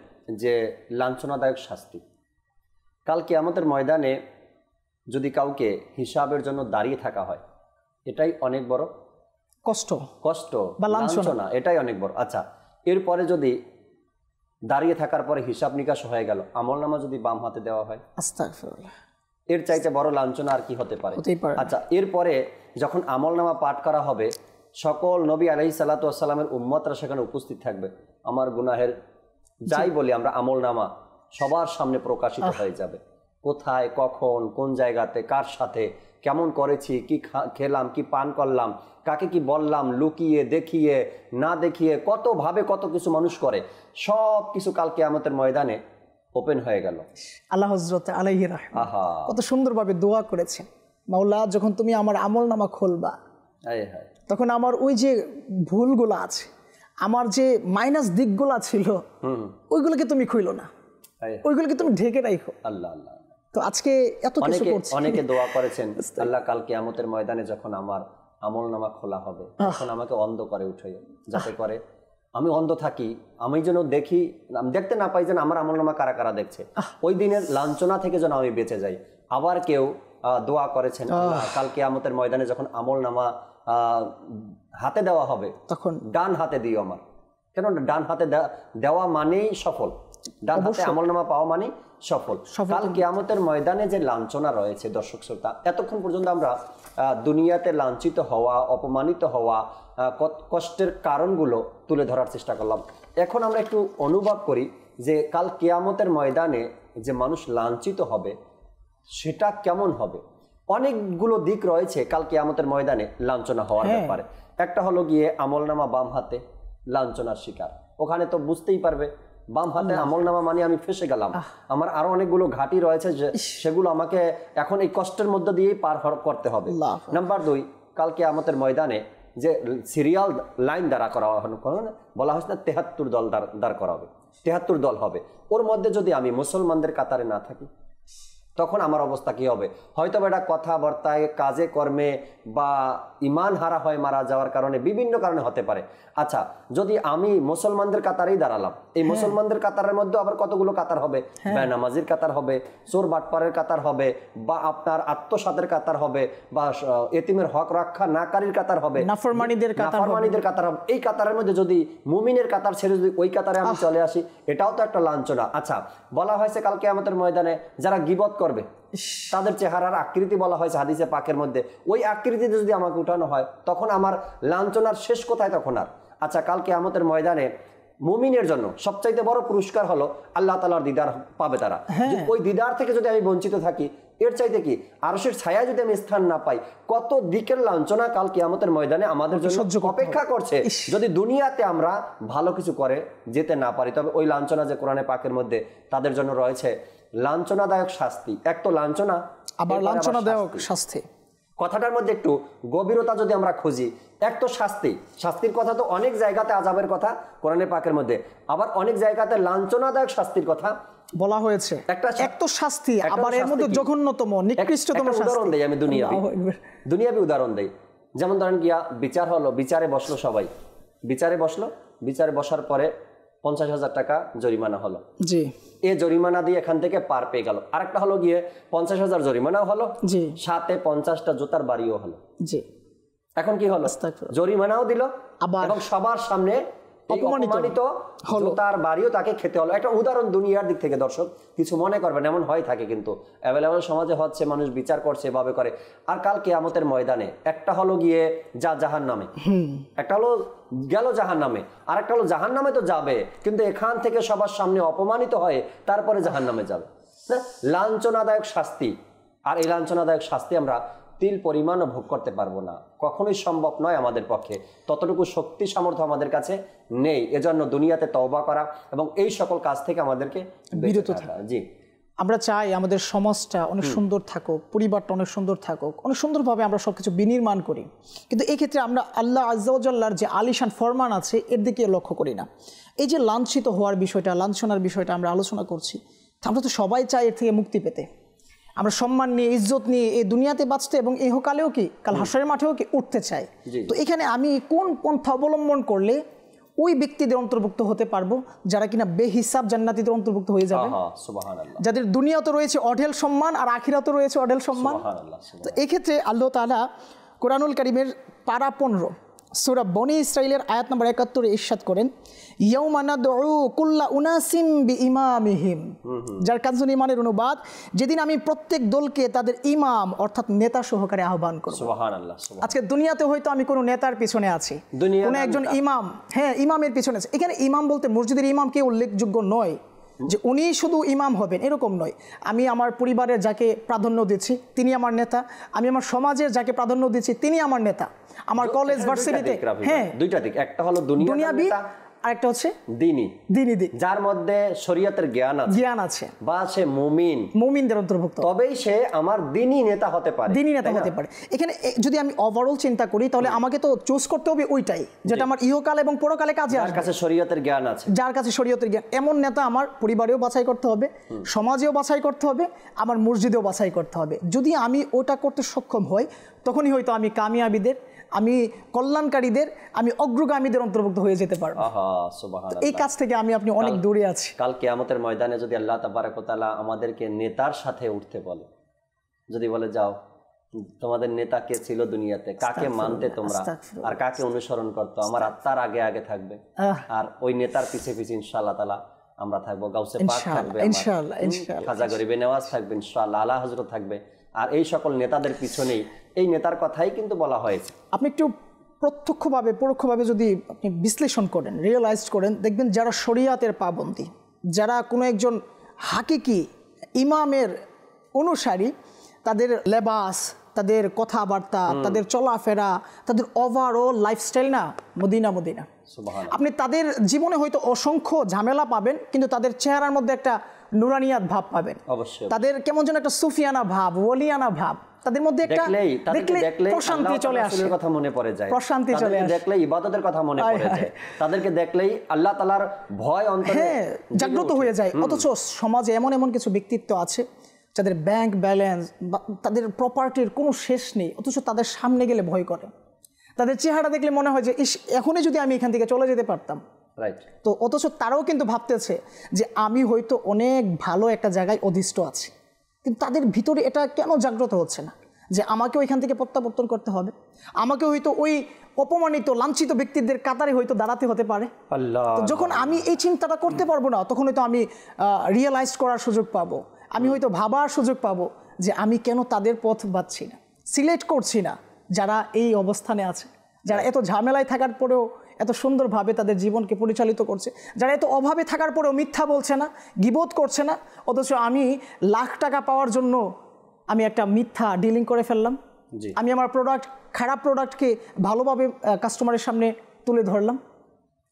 যে লাঞ্ছনাদায়ক শাস্তি কালকে আমাদের ময়দানে যদি কাউকে হিসাবের জন্য দাঁড়িয়ে থাকা হয় এটাই অনেক বড় কষ্ট কষ্ট বা লাঞ্ছনা এটাই অনেক বড় আচ্ছা এরপরে যদি দাঁড়িয়ে থাকার পরে হিসাব নিকাশ হয়ে গেল আমল নামা যদি বাম হাতে দেওয়া হয় এর চাইতে বড় লাঞ্ছনা আর কি হতে পারে আচ্ছা এরপরে যখন আমল নামা পাঠ করা হবে সকল নবী আলহি সাল্লা সাল্লামের উম্মতরা সেখানে উপস্থিত থাকবে আমার গুনাহের যাই বলি আমরা আমল নামা সবার সামনে প্রকাশিত হয়ে যাবে কোথায় কখন কোন জায়গাতে কার সাথে কেমন করেছি কি খেলাম কি পান করলাম কাকে কি বললাম লুকিয়ে দেখিয়ে না দেখিয়ে কতভাবে কত কিছু মানুষ করে সব কিছু কালকে আমাদের ময়দানে ওপেন হয়ে গেল আল্লাহ হজরত আলাইহি কত সুন্দরভাবে দোয়া করেছেন মাওলা যখন তুমি আমার আমল নামা খোলবা তখন আমার ওই যে ভুলগুলো আছে আমার যে মাইনাস দিকগুলো ছিল ওইগুলোকে তুমি খুইল না ওইগুলো কি তুমি ঢেকে রাখো আল্লাহ আল্লাহ তো আজকে এত কিছু করছি অনেকে দোয়া করেছেন আল্লাহ কাল কিয়ামতের ময়দানে যখন আমার আমল নামা খোলা হবে তখন আমাকে অন্ধ করে উঠে যাতে করে আমি অন্ধ থাকি আমি যেন দেখি দেখতে না পাই যেন আমার আমল নামা কারা কারা দেখছে ওই দিনের লাঞ্ছনা থেকে যেন আমি বেঁচে যাই আবার কেউ দোয়া করেছেন কালকে আমতের ময়দানে যখন আমল নামা হাতে দেওয়া হবে তখন ডান হাতে দিও আমার কেন ডান হাতে দেওয়া মানেই সফল ডান হাতে আমলনামা পাওয়া মানে সফল কাল কেয়ামতের ময়দানে যে লাঞ্ছনা রয়েছে দর্শক শ্রোতা এতক্ষণ পর্যন্ত আমরা দুনিয়াতে লাঞ্ছিত হওয়া অপমানিত হওয়া কষ্টের কারণগুলো তুলে ধরার চেষ্টা করলাম এখন আমরা একটু অনুভব করি যে কাল কেয়ামতের ময়দানে যে মানুষ লাঞ্ছিত হবে সেটা কেমন হবে অনেকগুলো দিক রয়েছে কাল কেয়ামতের ময়দানে লাঞ্ছনা হওয়ার হ্যাঁ। ব্যাপারে একটা হলো গিয়ে আমলনামা বাম হাতে লাঞ্ছনার শিকার ওখানে তো বুঝতেই পারবে বাম হাতে আমল নামা মানে আমি ফেসে গেলাম আমার আরো অনেকগুলো ঘাটি রয়েছে যে সেগুলো আমাকে এখন এই কষ্টের মধ্যে দিয়েই পার করতে হবে নাম্বার দুই কালকে আমাদের ময়দানে যে সিরিয়াল লাইন দ্বারা করা বলা হয়েছে না তেহাত্তর দল দাঁড় করা হবে তেহাত্তর দল হবে ওর মধ্যে যদি আমি মুসলমানদের কাতারে না থাকি তখন আমার অবস্থা কি হবে হয়তো এটা কথাবার্তায় কাজে কর্মে বা ইমান হারা হয় মারা যাওয়ার কারণে বিভিন্ন কারণে হতে পারে আচ্ছা যদি আমি মুসলমানদের কাতারেই দাঁড়ালাম এই হ্যাঁ। মুসলমানদের কাতারের মধ্যে আবার কতগুলো কাতার হবে হ্যাঁ। নামাজির কাতার হবে চোর বাটপারের কাতার হবে বা আপনার আত্মসাতের কাতার হবে বা এতিমের হক রক্ষা নাকারীর কাতার হবে নাফরমানিদের নাফরমানিদের কাতার হবে এই কাতারের মধ্যে যদি মুমিনের কাতার ছেড়ে যদি ওই কাতারে আমি চলে আসি এটাও তো একটা লাঞ্ছনা আচ্ছা বলা হয়েছে কালকে আমাদের ময়দানে যারা গিবত করে করবে তাদের চেহারার আকৃতি বলা হয়েছে হাদিসে পাকের মধ্যে ওই আকৃতিতে যদি আমাকে উঠানো হয় তখন আমার লাঞ্ছনার শেষ কোথায় তখন আর আচ্ছা কালকে আমাদের ময়দানে মুমিনের জন্য সবচাইতে বড় পুরস্কার হলো আল্লাহ তালার দিদার পাবে তারা হ্যাঁ। ওই দিদার থেকে যদি আমি বঞ্চিত থাকি এর চাইতে কি আরশের ছায়া যদি আমি স্থান না পাই কত দিকের লাঞ্ছনা কাল কিয়ামতের ময়দানে আমাদের জন্য অপেক্ষা করছে যদি দুনিয়াতে আমরা ভালো কিছু করে যেতে না পারি তবে ওই লাঞ্ছনা যে কোরআনে পাকের মধ্যে তাদের জন্য রয়েছে লাঞ্ছনাদায়ক শাস্তি এক তো লাঞ্ছনা আবার লাঞ্ছনাদায়ক শাস্তি কথাটার মধ্যে একটু গভীরতা যদি আমরা খুঁজি এক তো শাস্তি শাস্তির কথা তো অনেক জায়গাতে আজাবের কথা কোরআনে পাকের মধ্যে আবার অনেক জায়গাতে লাঞ্ছনাদায়ক শাস্তির কথা বলা হয়েছে একটা এক তো শাস্তি আবার এর মধ্যে জঘন্যতম নিকৃষ্টতম উদাহরণ দেই আমি দুনিয়া দুনিয়াবি উদাহরণ দেই যেমন ধরেন গিয়া বিচার হলো বিচারে বসলো সবাই বিচারে বসলো বিচারে বসার পরে পঞ্চাশ হাজার টাকা জরিমানা হলো জি এ জরিমানা দিয়ে এখান থেকে পার পেয়ে গেল আরেকটা হলো গিয়ে পঞ্চাশ হাজার জরিমানাও হলো জি সাথে পঞ্চাশটা জুতার বাড়িও হলো জি এখন কি হলো জরিমানাও দিল আবার এবং সবার সামনে অপমানিত হলো তার বাড়িও তাকে খেতে হলো একটা উদাহরণ দুনিয়ার দিক থেকে দর্শক কিছু মনে করবেন এমন হয় থাকে কিন্তু অ্যাভেলেবল সমাজে হচ্ছে মানুষ বিচার করছে এভাবে করে আর কাল কেয়ামতের ময়দানে একটা হলো গিয়ে যা জাহান নামে একটা হলো গেল জাহান নামে আর একটা হলো জাহান নামে তো যাবে কিন্তু এখান থেকে সবার সামনে অপমানিত হয়ে তারপরে জাহান নামে যাবে লাঞ্ছনাদায়ক শাস্তি আর এই লাঞ্ছনাদায়ক শাস্তি আমরা তিল পরিমাণও ভোগ করতে পারবো না কখনোই সম্ভব নয় আমাদের পক্ষে ততটুকু শক্তি সামর্থ্য আমাদের কাছে নেই এজন্য দুনিয়াতে তওবা করা এবং এই সকল কাজ থেকে আমাদেরকে বিরত থাকা জি আমরা চাই আমাদের সমাজটা অনেক সুন্দর থাকুক পরিবারটা অনেক সুন্দর থাকুক অনেক সুন্দরভাবে আমরা সব কিছু বিনির্মাণ করি কিন্তু এক্ষেত্রে আমরা আল্লাহ আজ্জাউজাল্লার যে আলিশান ফরমান আছে এর দিকে লক্ষ্য করি না এই যে লাঞ্ছিত হওয়ার বিষয়টা লাঞ্ছনার বিষয়টা আমরা আলোচনা করছি আমরা তো সবাই চাই এর থেকে মুক্তি পেতে আমরা সম্মান নিয়ে ইজ্জত নিয়ে এই দুনিয়াতে বাঁচতে এবং ইহকালেও কি কাল হাসরের মাঠেও কি উঠতে চাই তো এখানে আমি কোন পন্থা অবলম্বন করলে ওই ব্যক্তিদের অন্তর্ভুক্ত হতে পারবো যারা কিনা বেহিসাব জান্নাতিদের অন্তর্ভুক্ত হয়ে যাবে যাদের দুনিয়াতে রয়েছে অঢেল সম্মান আর আখিরাতে রয়েছে অঢেল সম্মান তো এক্ষেত্রে আল্লাহ তালা কোরআনুল করিমের পারা পনেরো সুরা বনি ইসরায়েলের আয়াত নম্বর একাত্তর ইস্বাদ করেন ইয়ৌমানা উনাসিম বি যার কাঞ্চন ইমানের অনুবাদ যেদিন আমি প্রত্যেক দলকে তাদের ইমাম অর্থাৎ নেতা সহকারে আহ্বান করব আজকে দুনিয়াতে হয়তো আমি কোন নেতার পিছনে আছি কোনো একজন ইমাম হ্যাঁ ইমামের পিছনে আছে এখানে ইমাম বলতে মসজিদের ইমাম কে উল্লেখযোগ্য নয় যে উনি শুধু ইমাম হবেন এরকম নয় আমি আমার পরিবারের যাকে প্রাধান্য দিচ্ছি তিনি আমার নেতা আমি আমার সমাজের যাকে প্রাধান্য দিচ্ছি তিনি আমার নেতা আমার কলেজ হ্যাঁ, ভার্সিটিতে হ্যাঁ দুইটা দিক একটা হলো দুনিয়াবি আরেকটা হচ্ছে দিনই দিনই দিন যার মধ্যে শরীয়তের জ্ঞান আছে জ্ঞান আছে বা সে মুমিন মুমিনদের অন্তর্ভুক্ত তবেই সে আমার দিনই নেতা হতে পারে দিনই নেতা হতে পারে এখানে যদি আমি ওভারঅল চিন্তা করি তাহলে আমাকে তো চুজ করতে হবে ওইটাই যেটা আমার ইহকাল এবং পরকালে কাজে আসবে কাছে শরীয়তের জ্ঞান আছে যার কাছে শরীয়তের জ্ঞান এমন নেতা আমার পরিবারেও বাছাই করতে হবে সমাজেও বাছাই করতে হবে আমার মসজিদেও বাছাই করতে হবে যদি আমি ওটা করতে সক্ষম হই তখনই হয়তো আমি কামিয়াবিদের আমি কল্যাণকারীদের আমি অগ্রগামীদের অন্তর্ভুক্ত হয়ে যেতে পারবো এই কাজ থেকে আমি আপনি অনেক দূরে আছি কালকে আমাদের ময়দানে যদি আল্লাহ তাবারকতালা আমাদেরকে নেতার সাথে উঠতে বলে যদি বলে যাও তোমাদের নেতা কে ছিল দুনিয়াতে কাকে মানতে তোমরা আর কাকে অনুসরণ করতো আমার আত্মার আগে আগে থাকবে আর ওই নেতার পিছে পিছে ইনশাল্লাহ তালা আমরা থাকবো গাউসে পাক থাকবে ইনশাল্লাহ ইনশাল্লাহ খাজা গরিবে নেওয়াজ থাকবে ইনশাল্লাহ আলা হজরত থাকবে আর এই সকল নেতাদের পিছনেই এই নেতার কথাই কিন্তু বলা হয়েছে আপনি একটু প্রত্যক্ষভাবে পরোক্ষভাবে যদি আপনি বিশ্লেষণ করেন রিয়েলাইজ করেন দেখবেন যারা শরিয়াতের পাবন্দি যারা কোনো একজন হাকিকি ইমামের অনুসারী তাদের লেবাস তাদের কথাবার্তা তাদের চলাফেরা তাদের ওভারঅল লাইফস্টাইল না মদিনা মদিনা আপনি তাদের জীবনে হয়তো অসংখ্য ঝামেলা পাবেন কিন্তু তাদের চেহারার মধ্যে একটা নুরানিয়াত ভাব পাবেন অবশ্যই তাদের কেমন যেন একটা সুফিয়ানা ভাব ওলিয়ানা ভাব তাদের মধ্যে একটা দেখলে প্রশান্তি চলে আসে কথা মনে পড়ে যায় প্রশান্তি চলে আসে দেখলে ইবাদতের কথা মনে পড়ে যায় তাদেরকে দেখলেই আল্লাহ তাআলার ভয় অন্তরে হ্যাঁ, জাগ্রত হয়ে যায় অথচ সমাজে এমন এমন কিছু ব্যক্তিত্ব আছে যাদের ব্যাংক ব্যালেন্স তাদের প্রপার্টির কোনো শেষ নেই অথচ তাদের সামনে গেলে ভয় করে তাদের চেহারা দেখলে মনে হয় যে ইস এখনই যদি আমি এখান থেকে চলে যেতে পারতাম রাইট তো অথচ তারাও কিন্তু ভাবতেছে যে আমি হয়তো অনেক ভালো একটা জায়গায় অধিষ্ঠ আছি কিন্তু তাদের ভিতরে এটা কেন জাগ্রত হচ্ছে না যে আমাকে ওইখান থেকে প্রত্যাবর্তন করতে হবে আমাকে হয়তো ওই অপমানিত লাঞ্ছিত ব্যক্তিদের কাতারে হয়তো দাঁড়াতে হতে পারে যখন আমি এই চিন্তাটা করতে পারবো না তখন হয়তো আমি রিয়েলাইজ করার সুযোগ পাবো আমি হয়তো ভাবার সুযোগ পাবো যে আমি কেন তাদের পথ বাঁচছি না সিলেক্ট করছি না যারা এই অবস্থানে আছে যারা এত ঝামেলায় থাকার পরেও এত সুন্দরভাবে তাদের জীবনকে পরিচালিত করছে যারা এত অভাবে থাকার পরেও মিথ্যা বলছে না গিবোধ করছে না অথচ আমি লাখ টাকা পাওয়ার জন্য আমি একটা মিথ্যা ডিলিং করে ফেললাম আমি আমার প্রোডাক্ট খারাপ প্রোডাক্টকে ভালোভাবে কাস্টমারের সামনে তুলে ধরলাম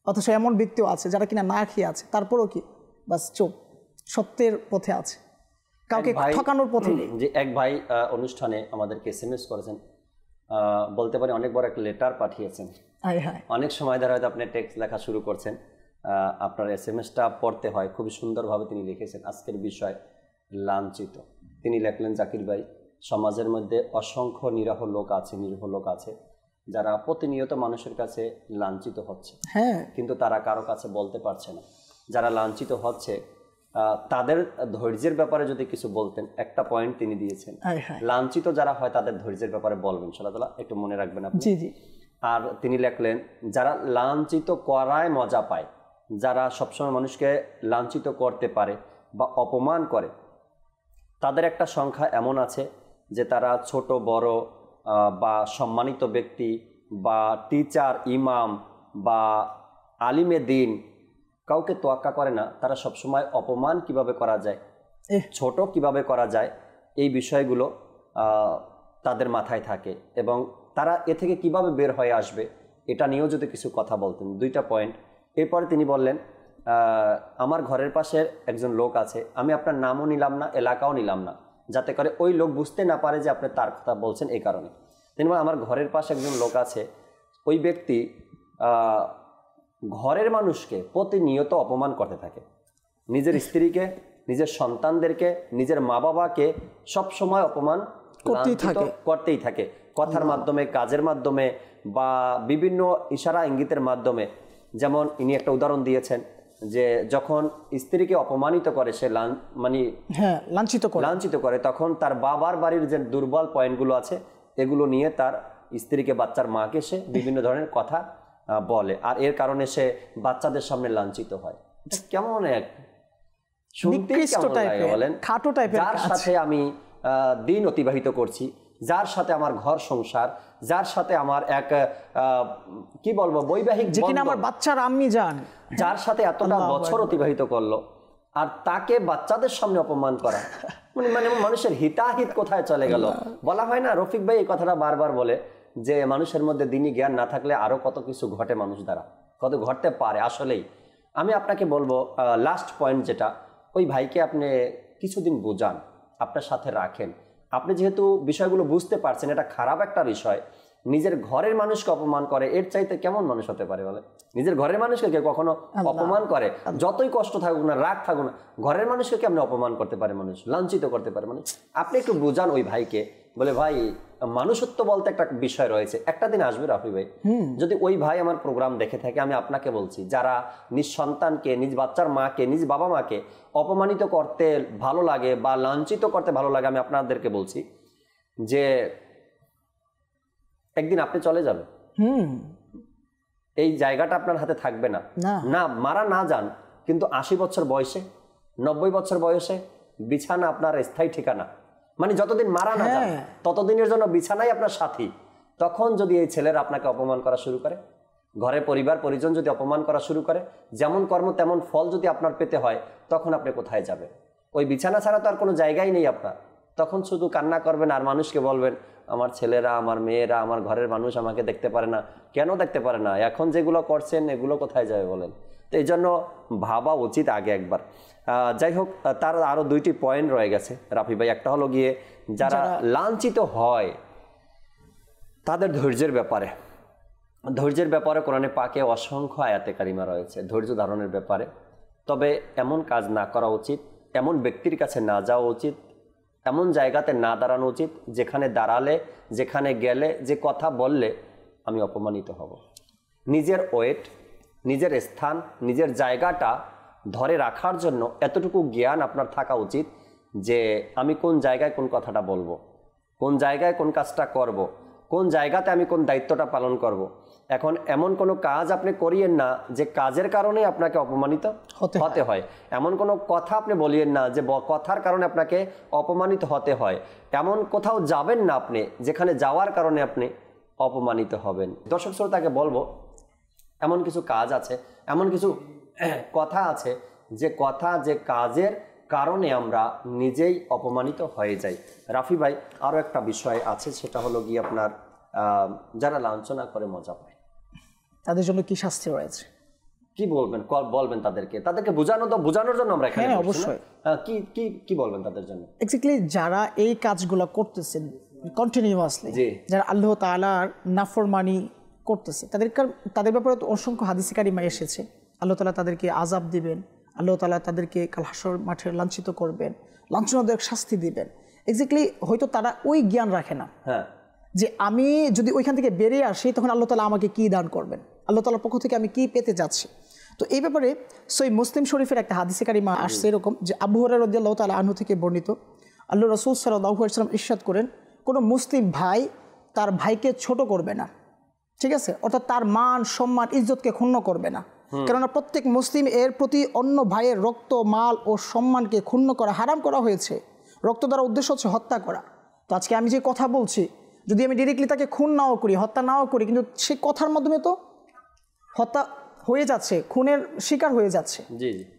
অথচ এমন ব্যক্তিও আছে যারা কিনা না খেয়ে আছে তারপরেও কি বাস চোখ সত্যের পথে আছে কাউকে ঠকানোর পথে নেই যে এক ভাই অনুষ্ঠানে আমাদেরকে এস করেছেন বলতে পারি অনেক বড় এক লেটার পাঠিয়েছেন অনেক সময় ধরে হয়তো আপনি টেক্সট লেখা শুরু করছেন আপনার এস এম এসটা পড়তে হয় খুবই সুন্দরভাবে তিনি লিখেছেন আজকের বিষয় লাঞ্ছিত তিনি লেখলেন জাকির ভাই সমাজের মধ্যে অসংখ্য নিরহ লোক আছে নিরহ লোক আছে যারা প্রতিনিয়ত মানুষের কাছে লাঞ্ছিত হচ্ছে হ্যাঁ কিন্তু তারা কারো কাছে বলতে পারছে না যারা লাঞ্ছিত হচ্ছে তাদের ধৈর্যের ব্যাপারে যদি কিছু বলতেন একটা পয়েন্ট তিনি দিয়েছেন লাঞ্ছিত যারা হয় তাদের ধৈর্যের ব্যাপারে বলবেন সাল্লাহ একটু মনে রাখবেন আপনি জি জি আর তিনি লেখলেন যারা লাঞ্ছিত করায় মজা পায় যারা সবসময় মানুষকে লাঞ্ছিত করতে পারে বা অপমান করে তাদের একটা সংখ্যা এমন আছে যে তারা ছোট বড় বা সম্মানিত ব্যক্তি বা টিচার ইমাম বা আলিমে দিন কাউকে তোয়াক্কা করে না তারা সবসময় অপমান কিভাবে করা যায় ছোট কিভাবে করা যায় এই বিষয়গুলো তাদের মাথায় থাকে এবং তারা এ থেকে কিভাবে বের হয়ে আসবে এটা নিয়েও যদি কিছু কথা বলতেন দুইটা পয়েন্ট এরপরে তিনি বললেন আমার ঘরের পাশের একজন লোক আছে আমি আপনার নামও নিলাম না এলাকাও নিলাম না যাতে করে ওই লোক বুঝতে না পারে যে আপনি তার কথা বলছেন এই কারণে তিনি আমার ঘরের পাশে একজন লোক আছে ওই ব্যক্তি ঘরের মানুষকে প্রতিনিয়ত অপমান করতে থাকে নিজের স্ত্রীকে নিজের সন্তানদেরকে নিজের মা বাবাকে সবসময় অপমান করতেই থাকে কথার মাধ্যমে কাজের মাধ্যমে বা বিভিন্ন ইশারা ইঙ্গিতের মাধ্যমে যেমন ইনি একটা উদাহরণ দিয়েছেন যে যখন স্ত্রীকে অপমানিত করে সে মানে হ্যাঁ লাঞ্ছিত করে লাঞ্ছিত করে তখন তার বাবার বাড়ির যে দুর্বল পয়েন্টগুলো আছে এগুলো নিয়ে তার স্ত্রীকে বাচ্চার মাকে সে বিভিন্ন ধরনের কথা বলে আর এর কারণে সে বাচ্চাদের সামনে লাঞ্ছিত হয় কেমন এক শুনতেই বলেন খাটো টাইপের যার সাথে আমি দিন অতিবাহিত করছি যার সাথে আমার ঘর সংসার যার সাথে আমার এক কি বলবো বৈবাহিক যে আমার বাচ্চার আম্মি যান যার সাথে এতটা বছর অতিবাহিত করলো আর তাকে বাচ্চাদের সামনে অপমান করা মানে মানে মানুষের হিতাহিত কোথায় চলে গেল বলা হয় না রফিক ভাই এই কথাটা বারবার বলে যে মানুষের মধ্যে দিনই জ্ঞান না থাকলে আরও কত কিছু ঘটে মানুষ দ্বারা কত ঘটতে পারে আসলেই আমি আপনাকে বলবো লাস্ট পয়েন্ট যেটা ওই ভাইকে আপনি কিছুদিন বোঝান আপনার সাথে রাখেন আপনি যেহেতু বিষয়গুলো বুঝতে পারছেন এটা খারাপ একটা বিষয় নিজের ঘরের মানুষকে অপমান করে এর চাইতে কেমন মানুষ হতে পারে বলে নিজের ঘরের মানুষকে কেউ কখনো অপমান করে যতই কষ্ট থাকুক না রাগ থাকুক না ঘরের মানুষকে আপনি অপমান করতে পারে মানুষ লাঞ্ছিত করতে পারে মানুষ আপনি একটু বোঝান ওই ভাইকে বলে ভাই মানুষত্ব বলতে একটা বিষয় রয়েছে একটা দিন আসবে রাফি ভাই যদি ওই ভাই আমার প্রোগ্রাম দেখে থাকে আমি আপনাকে বলছি যারা নিজ সন্তানকে নিজ বাচ্চার মাকে নিজ বাবা মাকে অপমানিত করতে ভালো লাগে বা লাঞ্ছিত করতে ভালো লাগে আমি আপনাদেরকে বলছি যে একদিন আপনি চলে যাবেন এই জায়গাটা আপনার হাতে থাকবে না না মারা না যান কিন্তু আশি বছর বয়সে নব্বই বছর বয়সে বিছানা আপনার স্থায়ী ঠিকানা মানে যতদিন মারা না যায় হ্যাঁ। ততদিনের জন্য বিছানাই আপনার সাথী তখন যদি এই ছেলেরা আপনাকে অপমান করা শুরু করে ঘরে পরিবার পরিজন যদি অপমান করা শুরু করে যেমন কর্ম তেমন ফল যদি আপনার পেতে হয় তখন আপনি কোথায় যাবেন ওই বিছানা ছাড়া তো আর কোনো জায়গাই নেই আপনার তখন শুধু কান্না করবেন আর মানুষকে বলবেন আমার ছেলেরা আমার মেয়েরা আমার ঘরের মানুষ আমাকে দেখতে পারে না কেন দেখতে পারে না এখন যেগুলো করছেন এগুলো কোথায় যাবে বলেন তো এই জন্য ভাবা উচিত আগে একবার যাই হোক তার আরও দুইটি পয়েন্ট রয়ে গেছে রাফি ভাই একটা হলো গিয়ে যারা লাঞ্ছিত হয় তাদের ধৈর্যের ব্যাপারে ধৈর্যের ব্যাপারে কোরআনে পাকে অসংখ্য আয়াতে কারিমা রয়েছে ধৈর্য ধারণের ব্যাপারে তবে এমন কাজ না করা উচিত এমন ব্যক্তির কাছে না যাওয়া উচিত এমন জায়গাতে না দাঁড়ানো উচিত যেখানে দাঁড়ালে যেখানে গেলে যে কথা বললে আমি অপমানিত হব নিজের ওয়েট নিজের স্থান নিজের জায়গাটা ধরে রাখার জন্য এতটুকু জ্ঞান আপনার থাকা উচিত যে আমি কোন জায়গায় কোন কথাটা বলবো কোন জায়গায় কোন কাজটা করব। কোন জায়গাতে আমি কোন দায়িত্বটা পালন করব। এখন এমন কোনো কাজ আপনি করিয়েন না যে কাজের কারণে আপনাকে অপমানিত হতে হয় এমন কোনো কথা আপনি বলিয়েন না যে কথার কারণে আপনাকে অপমানিত হতে হয় এমন কোথাও যাবেন না আপনি যেখানে যাওয়ার কারণে আপনি অপমানিত হবেন দর্শক শ্রোতাকে বলবো এমন কিছু কাজ আছে এমন কিছু কথা আছে যে কথা যে কাজের কারণে আমরা নিজেই অপমানিত হয়ে যাই রাফি ভাই আরও একটা বিষয় আছে সেটা হলো গিয়ে আপনার যারা লাঞ্ছনা করে মজা পায় তাদের জন্য কি শাস্তি রয়েছে কি বলবেন বলবেন তাদেরকে তাদেরকে বোঝানো তো বোঝানোর জন্য আমরা এখানে হ্যাঁ, অবশ্যই কি কি কি বলবেন তাদের জন্য এক্স্যাক্টলি যারা এই কাজগুলো করতেছেন কন্টিনিউয়াসলি যারা আল্লাহ তাআলার নাফরমানি করতেছে তাদের তাদের ব্যাপারে তো অসংখ্য হাদিসি কারিমা এসেছে আল্লাহ তালা তাদেরকে আজাব দিবেন আল্লাহ তালা তাদেরকে কাল মাঠে লাঞ্ছিত করবেন লাঞ্ছনাদায়ক শাস্তি দিবেন এক্স্যাক্টলি হয়তো তারা ওই জ্ঞান রাখে না হ্যাঁ। যে আমি যদি ওইখান থেকে বেরিয়ে আসি তখন আল্লাহ তালা আমাকে কি দান করবেন আল্লাহ তালার পক্ষ থেকে আমি কি পেতে যাচ্ছি তো এই ব্যাপারে সই মুসলিম শরীফের একটা হাদিসে মা আসছে এরকম যে আবু রদিয়াল্লাহ তালা আনহু থেকে বর্ণিত আল্লাহ রসুল সাল্লাহ আসলাম ইস্বাদ করেন কোনো মুসলিম ভাই তার ভাইকে ছোট করবে না ঠিক আছে অর্থাৎ তার মান সম্মান ইজ্জতকে ক্ষুণ্ণ করবে না কেননা প্রত্যেক মুসলিম এর প্রতি অন্য ভাইয়ের রক্ত মাল ও সম্মানকে ক্ষুণ্ণ করা হারাম করা হয়েছে রক্ত দ্বারা উদ্দেশ্য হচ্ছে হত্যা করা তো আজকে আমি যে কথা বলছি যদি আমি ডিরেক্টলি তাকে খুন নাও করি হত্যা নাও করি কিন্তু সে কথার মাধ্যমে তো হত্যা হয়ে যাচ্ছে খুনের শিকার হয়ে যাচ্ছে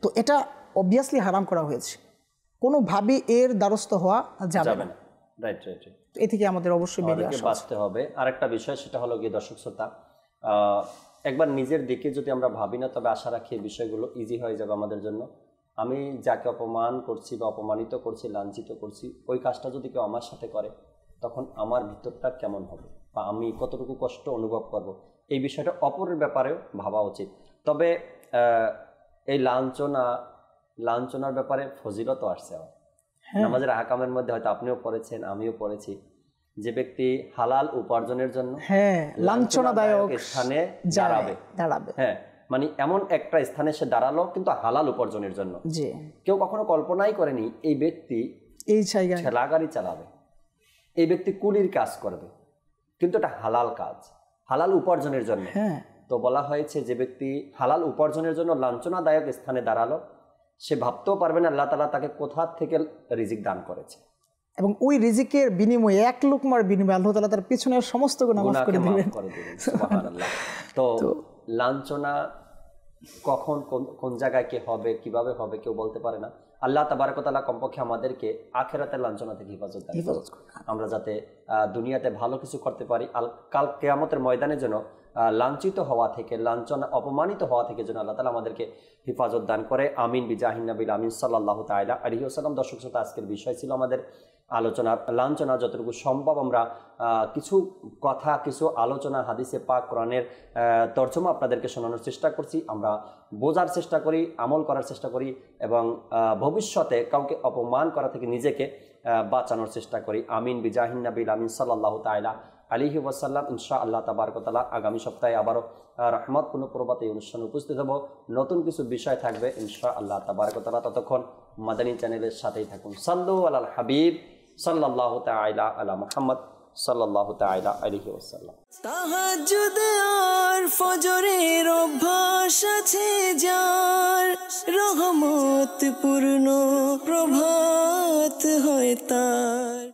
তো এটা অবভিয়াসলি হারাম করা হয়েছে কোনোভাবেই এর দ্বারস্থ হওয়া যাবে না রাইট রাইট এ থেকে আমাদের অবশ্যই বেরিয়ে বাঁচতে হবে আরেকটা বিষয় সেটা হলো গিয়ে দর্শক শ্রোতা একবার নিজের দিকে যদি আমরা ভাবি না তবে আশা রাখি বিষয়গুলো ইজি হয়ে যাবে আমাদের জন্য আমি যাকে অপমান করছি বা অপমানিত করছি লাঞ্ছিত করছি ওই কাজটা যদি কেউ আমার সাথে করে তখন আমার ভিতরটা কেমন হবে বা আমি কতটুকু কষ্ট অনুভব করবো এই বিষয়টা অপরের ব্যাপারেও ভাবা উচিত তবে এই লাঞ্ছনা লাঞ্ছনার ব্যাপারে ফজিলত আসছে হ্যাঁ। নামাজের আহকামের মধ্যে হয়তো আপনিও পড়েছেন আমিও পড়েছি যে ব্যক্তি হালাল উপার্জনের জন্য হ্যাঁ লাঞ্ছনাদায়ক স্থানে দাঁড়াবে দাঁড়াবে হ্যাঁ মানে এমন একটা স্থানে সে দাঁড়ালো কিন্তু হালাল উপার্জনের জন্য জি কেউ কখনো কল্পনাই করেনি এই ব্যক্তি এই ঠেলা গাড়ি চালাবে এই ব্যক্তি কুলির কাজ করবে কিন্তু এটা হালাল কাজ হালাল উপার্জনের জন্য হ্যাঁ। তো বলা হয়েছে যে ব্যক্তি হালাল উপার্জনের জন্য লাঞ্ছনাদায়ক স্থানে দাঁড়ালো সে ভাবতেও পারবে না আল্লাহ তালা তাকে কোথা থেকে রিজিক দান করেছে এবং ওই রিজিকের বিনিময়ে এক লুকমার বিনিময়ে আল্লাহ তালা তার পিছনের সমস্ত করে তো লাঞ্ছনা কখন কোন জায়গায় কে হবে কিভাবে হবে কেউ বলতে পারে না আল্লাহ তাবারকতালা কমপক্ষে আমাদেরকে আখেরাতের লাঞ্ছনা থেকে হেফাজত আমরা যাতে দুনিয়াতে ভালো কিছু করতে পারি আল কাল কেয়ামতের ময়দানে যেন লাঞ্ছিত হওয়া থেকে লাঞ্ছনা অপমানিত হওয়া থেকে যেন আল্লাহ তালা আমাদেরকে হেফাজত দান করে আমিন বিজাহিন নবিল আমিন সাল্লাহ তাইলা আলহিউসালাম দর্শক শ্রোতা আজকের বিষয় ছিল আমাদের আলোচনা লাঞ্ছনা যতটুকু সম্ভব আমরা কিছু কথা কিছু আলোচনা হাদিসে পাক কোরআনের তর্জমা আপনাদেরকে শোনানোর চেষ্টা করছি আমরা বোঝার চেষ্টা করি আমল করার চেষ্টা করি এবং ভবিষ্যতে কাউকে অপমান করা থেকে নিজেকে বাঁচানোর চেষ্টা করি আমিন বিজাহিন নাবিল আমিন সাল্লাহ তাইলা আলিহি ওয়াসাল্লাম ইনশা আল্লাহ তাবারকতালা আগামী সপ্তাহে আবারও রহমতপূর্ণ প্রবাতে এই অনুষ্ঠানে উপস্থিত হব নতুন কিছু বিষয় থাকবে ইনশা আল্লাহ তাবারকতালা ততক্ষণ মাদানী চ্যানেলের সাথেই থাকুন সাল্লু আল হাবিব সাল্লাহ তাইলা আলা মোহাম্মদ সাল্লাহ তাইলা আলহি ওসাল্লাম তাহাজুদ আর ফজরের অভ্যাস আছে যার রহমত পূর্ণ প্রভাত হয় তার